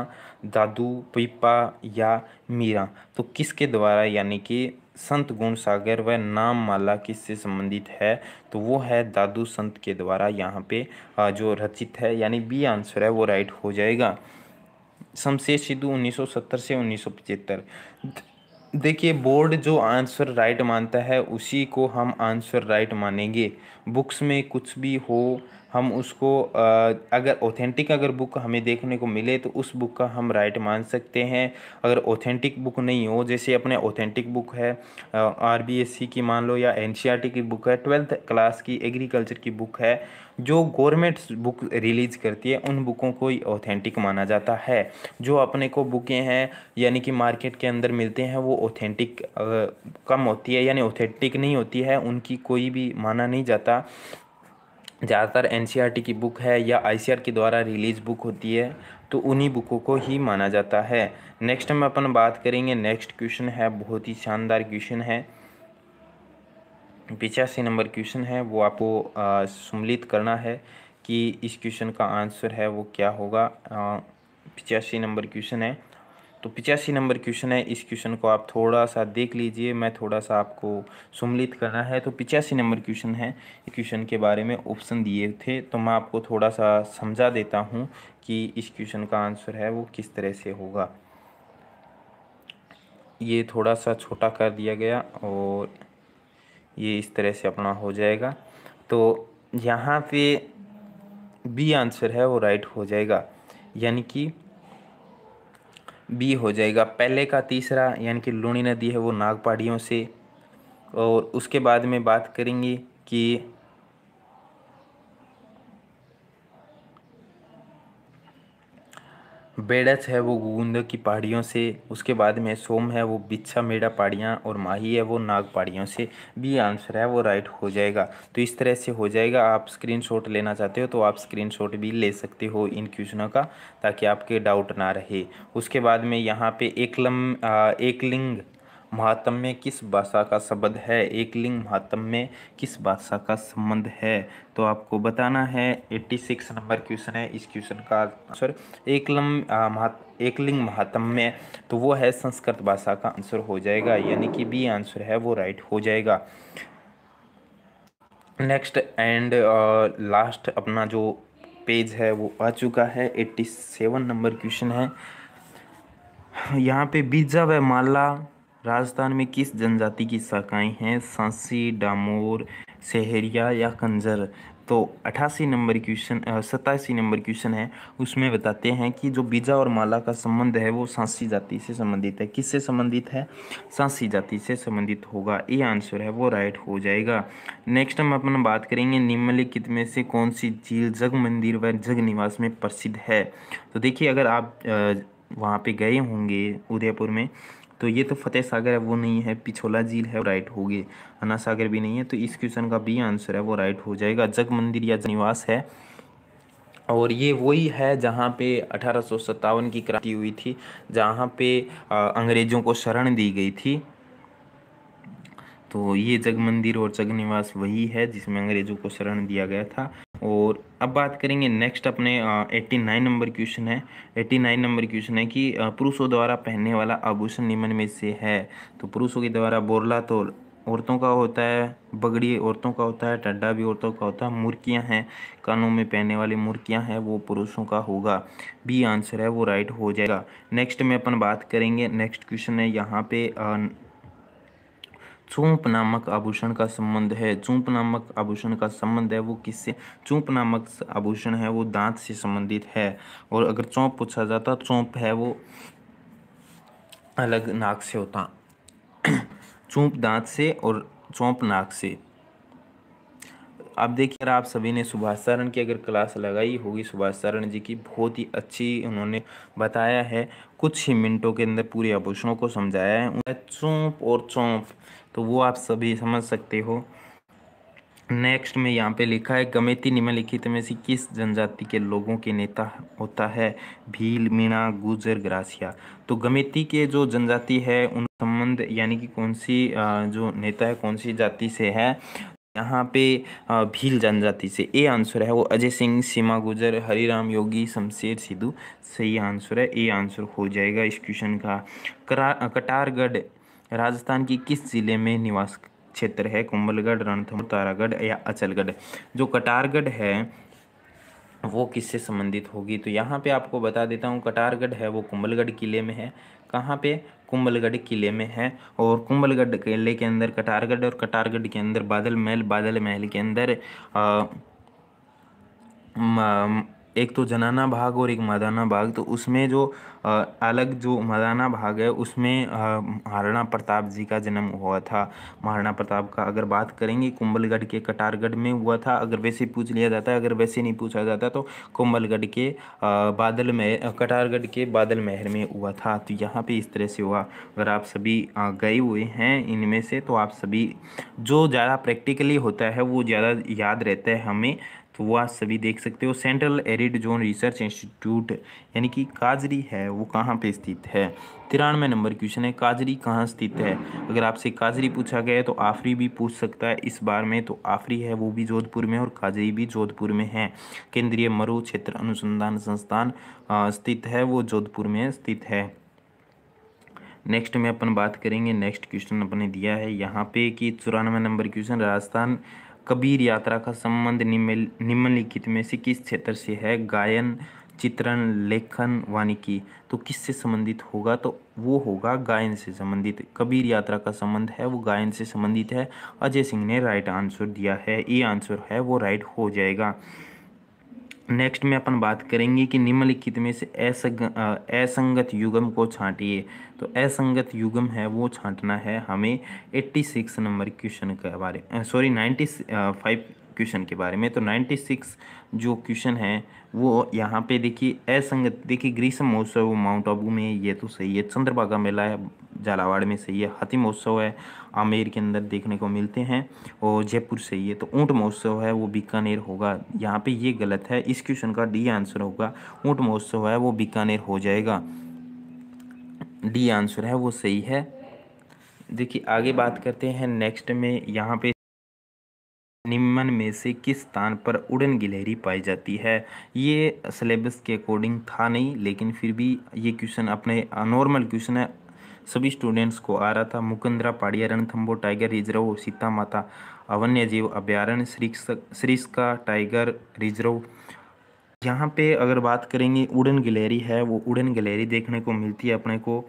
दादू पीपा या मीरा तो किसके द्वारा यानी कि संत गुण सागर व नाम माला किससे संबंधित है तो वो है दादू संत के द्वारा यहाँ पे जो रचित है यानी बी आंसर है वो राइट हो जाएगा शमशेर सिद्धू 1970 से उन्नीस देखिए बोर्ड जो आंसर राइट मानता है उसी को हम आंसर राइट मानेंगे बुक्स में कुछ भी हो हम उसको अगर ऑथेंटिक अगर बुक हमें देखने को मिले तो उस बुक का हम राइट मान सकते हैं अगर ऑथेंटिक बुक नहीं हो जैसे अपने ऑथेंटिक बुक है आर बी एस सी की मान लो या एन सी आर टी की बुक है ट्वेल्थ क्लास की एग्रीकल्चर की बुक है जो गवर्नमेंट बुक रिलीज़ करती है उन बुकों को ऑथेंटिक माना जाता है जो अपने को बुकें हैं यानी कि मार्केट के अंदर मिलते हैं वो ऑथेंटिक कम होती है यानी ऑथेंटिक नहीं होती है उनकी कोई भी माना नहीं जाता ज़्यादातर एन e की बुक है या आई e के द्वारा रिलीज़ बुक होती है तो उन्हीं बुकों को ही माना जाता है नेक्स्ट हम अपन बात करेंगे नेक्स्ट क्वेश्चन है बहुत ही शानदार क्वेश्चन है पिचासी नंबर क्वेश्चन है वो आपको सम्मिलित करना है कि इस क्वेश्चन का आंसर है वो क्या होगा पिचासी नंबर क्वेश्चन है तो पिचासी नंबर क्वेश्चन है इस क्वेश्चन को आप थोड़ा सा देख लीजिए मैं थोड़ा सा आपको सुमिलित करना है तो पिचासी नंबर क्वेश्चन है क्वेश्चन के बारे में ऑप्शन दिए थे तो मैं आपको थोड़ा सा समझा देता हूँ कि इस क्वेश्चन का आंसर है वो किस तरह से होगा ये थोड़ा सा छोटा कर दिया गया और ये इस तरह से अपना हो जाएगा तो यहाँ पे बी आंसर है वो राइट हो जाएगा यानी कि बी हो जाएगा पहले का तीसरा यानी कि लूणी नदी है वो नागपाड़ियों से और उसके बाद में बात करेंगे कि बेड़स है वो गुगुंद की पहाड़ियों से उसके बाद में सोम है वो बिच्छा मेड़ा पहाड़ियाँ और माही है वो नाग पहाड़ियों से भी आंसर है वो राइट हो जाएगा तो इस तरह से हो जाएगा आप स्क्रीनशॉट लेना चाहते हो तो आप स्क्रीनशॉट भी ले सकते हो इन क्वेश्चनों का ताकि आपके डाउट ना रहे उसके बाद में यहाँ पे एकलम एकलिंग महात्म्य किस भाषा का शब्द है एकलिंग महात्म्य किस भाषा का संबंध है तो आपको बताना है 86 नंबर क्वेश्चन है इस क्वेश्चन का आंसर एकलम महात्मा एकलिंग महात्म में तो वो है संस्कृत भाषा का आंसर हो जाएगा यानी कि बी आंसर है वो राइट हो जाएगा नेक्स्ट एंड लास्ट अपना जो पेज है वो आ चुका है एट्टी सेवन नंबर क्वेश्चन है यहाँ पे बीजा व माला राजस्थान में किस जनजाति की शाखाएँ हैं सांसी डामोर सहरिया या कंजर तो अठासी नंबर क्वेश्चन सतासी नंबर क्वेश्चन है उसमें बताते हैं कि जो बीजा और माला का संबंध है वो सांसी जाति से संबंधित है किससे संबंधित है सांसी जाति से संबंधित होगा ये आंसर है वो राइट हो जाएगा नेक्स्ट हम अपन बात करेंगे निम्नलिखित में से कौन सी झील जग मंदिर व जग निवास में प्रसिद्ध है तो देखिए अगर आप वहाँ पे गए होंगे उदयपुर में तो ये तो फतेह सागर है वो नहीं है पिछोला झील है राइट हो गए अना सागर भी नहीं है तो इस क्वेश्चन का भी आंसर है वो राइट हो जाएगा जग मंदिर या निवास है और ये वही है जहाँ पे अठारह की क्रांति हुई थी जहाँ पे अंग्रेज़ों को शरण दी गई थी तो ये जग मंदिर और जग निवास वही है जिसमें अंग्रेज़ों को शरण दिया गया था और अब बात करेंगे नेक्स्ट अपने एट्टी नाइन नंबर क्वेश्चन है एट्टी नाइन नंबर क्वेश्चन है कि पुरुषों द्वारा पहनने वाला आभूषण निम्न में से है तो पुरुषों के द्वारा बोरला तो औरतों का होता है बगड़ी औरतों का होता है टड्डा भी औरतों का होता है मुर्कियां हैं कानों में पहनने वाली मुर्कियां हैं वो पुरुषों का होगा बी आंसर है वो राइट हो जाएगा नेक्स्ट में अपन बात करेंगे नेक्स्ट क्वेश्चन है यहाँ पे चूंप नामक आभूषण का संबंध है चूंप नामक आभूषण का संबंध है वो किससे चूंप नामक आभूषण है वो दांत से संबंधित है और अगर चौंप पूछा जाता चौंप है वो अलग नाक से होता चूंप दांत से और चौंप नाक से आप देखिए आप सभी ने सुभाष सारण की अगर क्लास लगाई होगी सुभाष सारण जी की बहुत ही अच्छी उन्होंने बताया है कुछ ही मिनटों के अंदर पूरे आभूषणों को समझाया है चौंप और चौंप तो वो आप सभी समझ सकते हो नेक्स्ट में यहाँ पे लिखा है गमेती निम्नलिखित में से किस जनजाति के लोगों के नेता होता है भील मीणा गुजर ग्रासिया तो गमेती के जो जनजाति है उन संबंध यानी कि कौन सी जो नेता है कौन सी जाति से है यहाँ पे भील जनजाति से ए आंसर है वो अजय सिंह सीमा गुजर हरिराम योगी शमशेर सिद्धू सही आंसर है ए आंसर हो जाएगा इस क्वेश्चन का करा कटारगढ़ राजस्थान की किस ज़िले में निवास क्षेत्र है कुंबलगढ़ रणथम तारागढ़ या अचलगढ़ जो कटारगढ़ है वो किससे संबंधित होगी तो यहाँ पे आपको बता देता हूँ कटारगढ़ है वो कुंबलगढ़ किले में है कहाँ पे कुंबलगढ़ किले में है और कुंबलगढ़ किले के अंदर कटारगढ़ और कटारगढ़ के अंदर बादल महल बादल महल के अंदर आ, म, एक तो जनाना भाग और एक मदाना भाग तो उसमें जो अलग जो मदाना भाग है उसमें महाराणा प्रताप जी का जन्म हुआ था महाराणा प्रताप का अगर बात करेंगे कुंभलगढ़ के कटारगढ़ में हुआ था अगर वैसे पूछ लिया जाता है अगर वैसे नहीं पूछा जाता तो कुंभलगढ़ के बादल में कटारगढ़ के बादल महर में हुआ था तो यहाँ पे इस तरह से हुआ अगर आप सभी गए हुए हैं इनमें से तो आप सभी जो ज़्यादा प्रैक्टिकली होता है वो ज़्यादा याद रहता है हमें तो वो आप सभी देख सकते हो Central Arid Zone Research Institute यानी कि काजरी है वो कहाँ पे स्थित है तिरानवे नंबर क्वेश्चन है काजरी कहाँ स्थित है अगर आपसे काजरी पूछा गया है तो आफरी भी पूछ सकता है इस बार में तो आफरी है वो भी जोधपुर में और काजरी भी जोधपुर में है केंद्रीय मरु क्षेत्र अनुसंधान संस्थान स्थित है वो जोधपुर में स्थित है नेक्स्ट में अपन बात करेंगे नेक्स्ट क्वेश्चन अपने दिया है यहाँ पे कि चौरानवे नंबर क्वेश्चन राजस्थान कबीर यात्रा का संबंध निम्नलिखित में से किस क्षेत्र से है गायन चित्रण लेखन वानिकी तो किससे संबंधित होगा तो वो होगा गायन से संबंधित कबीर यात्रा का संबंध है वो गायन से संबंधित है अजय सिंह ने राइट आंसर दिया है ये आंसर है वो राइट हो जाएगा नेक्स्ट में अपन बात करेंगे कि निम्नलिखित में से असंग असंगत युगम को छांटिए तो असंगत युगम है वो छांटना है हमें 86 नंबर क्वेश्चन के बारे सॉरी 95 क्वेश्चन के बारे में तो 96 जो क्वेश्चन है वो यहाँ पे देखिए असंगत देखिए ग्रीष्म महोत्सव माउंट आबू में ये तो सही है चंद्रभागा मेला है झालावाड़ में सही है हाथी महोत्सव है आमेर के अंदर देखने को मिलते हैं और जयपुर से ये तो ऊँट महोत्सव है वो बीकानेर होगा यहाँ पे ये गलत है इस क्वेश्चन का डी आंसर होगा ऊँट महोत्सव है वो बीकानेर हो जाएगा डी आंसर है वो सही है देखिए आगे बात करते हैं नेक्स्ट में यहाँ पे निम्न में से किस स्थान पर उड़न गिलहरी पाई जाती है ये सिलेबस के अकॉर्डिंग था नहीं लेकिन फिर भी ये क्वेश्चन अपने नॉर्मल क्वेश्चन है सभी स्टूडेंट्स को आ रहा था मुकुंदरा पाड़िया रणथम्बो टाइगर रिजर्व सीता माता अवन्य जीव अभ्यारण्य श्रीस का टाइगर रिजर्व यहाँ पे अगर बात करेंगे उड़न गैलेरी है वो उड़न गैलेरी देखने को मिलती है अपने को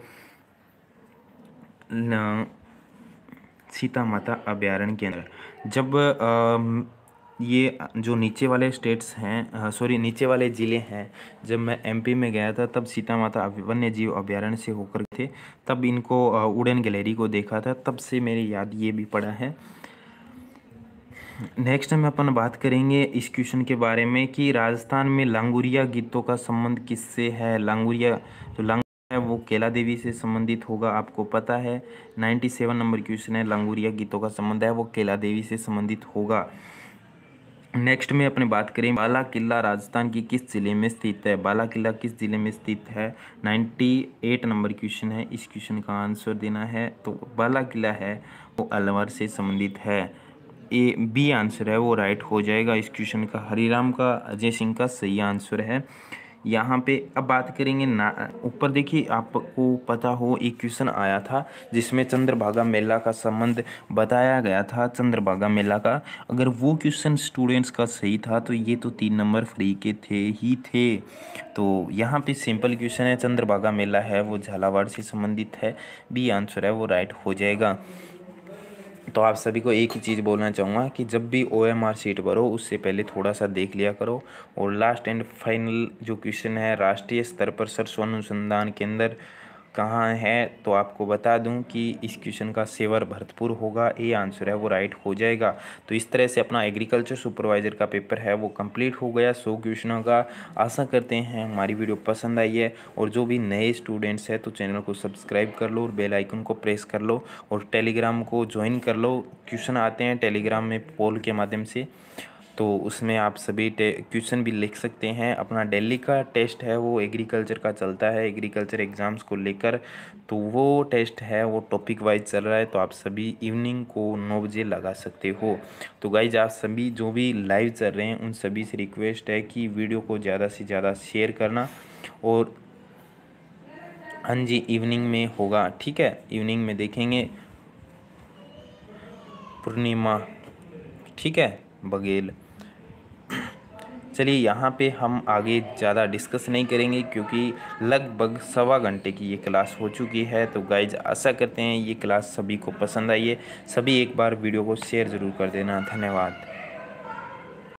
सीता माता अभ्यारण्य के अंदर जब आ, ये जो नीचे वाले स्टेट्स हैं सॉरी नीचे वाले ज़िले हैं जब मैं एमपी में गया था तब सीता माता वन्य जीव अभ्यारण्य से होकर थे तब इनको उड़न गैलरी को देखा था तब से मेरी याद ये भी पड़ा है नेक्स्ट हम अपन बात करेंगे इस क्वेश्चन के बारे में कि राजस्थान में लांगुरिया गीतों का संबंध किससे है लांगुरिया जो लांग है वो केला देवी से संबंधित होगा आपको पता है सेवन नंबर क्वेश्चन है लांगुरिया गीतों का संबंध है वो केला देवी से संबंधित होगा नेक्स्ट में अपने बात करें बाला किला राजस्थान की किस ज़िले में स्थित है बाला किला किस ज़िले में स्थित है 98 नंबर क्वेश्चन है इस क्वेश्चन का आंसर देना है तो बाला किला है वो अलवर से संबंधित है ए बी आंसर है वो राइट हो जाएगा इस क्वेश्चन का हरिराम का अजय सिंह का सही आंसर है यहाँ पे अब बात करेंगे ना ऊपर देखिए आपको पता हो एक क्वेश्चन आया था जिसमें चंद्रभागा मेला का संबंध बताया गया था चंद्रभागा मेला का अगर वो क्वेश्चन स्टूडेंट्स का सही था तो ये तो तीन नंबर फ्री के थे ही थे तो यहाँ पे सिंपल क्वेश्चन है चंद्रभागा मेला है वो झालावाड़ से संबंधित है बी आंसर है वो राइट हो जाएगा तो आप सभी को एक ही चीज़ बोलना चाहूँगा कि जब भी ओ एम आर सीट भरो उससे पहले थोड़ा सा देख लिया करो और लास्ट एंड फाइनल जो क्वेश्चन है राष्ट्रीय स्तर पर सरसों अनुसंधान केंद्र कहाँ है तो आपको बता दूं कि इस क्वेश्चन का सेवर भरतपुर होगा ए आंसर है वो राइट हो जाएगा तो इस तरह से अपना एग्रीकल्चर सुपरवाइज़र का पेपर है वो कंप्लीट हो गया सौ क्वेश्चनों का आशा करते हैं हमारी वीडियो पसंद आई है और जो भी नए स्टूडेंट्स हैं तो चैनल को सब्सक्राइब कर लो और बेलाइकन को प्रेस कर लो और टेलीग्राम को ज्वाइन कर लो क्वेश्चन आते हैं टेलीग्राम में पोल के माध्यम से तो उसमें आप सभी क्वेश्चन भी लिख सकते हैं अपना दिल्ली का टेस्ट है वो एग्रीकल्चर का चलता है एग्रीकल्चर एग्ज़ाम्स को लेकर तो वो टेस्ट है वो टॉपिक वाइज चल रहा है तो आप सभी इवनिंग को नौ बजे लगा सकते हो तो गाइज आप सभी जो भी लाइव चल रहे हैं उन सभी से रिक्वेस्ट है कि वीडियो को ज़्यादा से ज़्यादा शेयर करना और हाँ जी इवनिंग में होगा ठीक है इवनिंग में देखेंगे पूर्णिमा ठीक है बघेल चलिए यहाँ पे हम आगे ज़्यादा डिस्कस नहीं करेंगे क्योंकि लगभग सवा घंटे की ये क्लास हो चुकी है तो गाइज आशा करते हैं ये क्लास सभी को पसंद आई है सभी एक बार वीडियो को शेयर ज़रूर कर देना धन्यवाद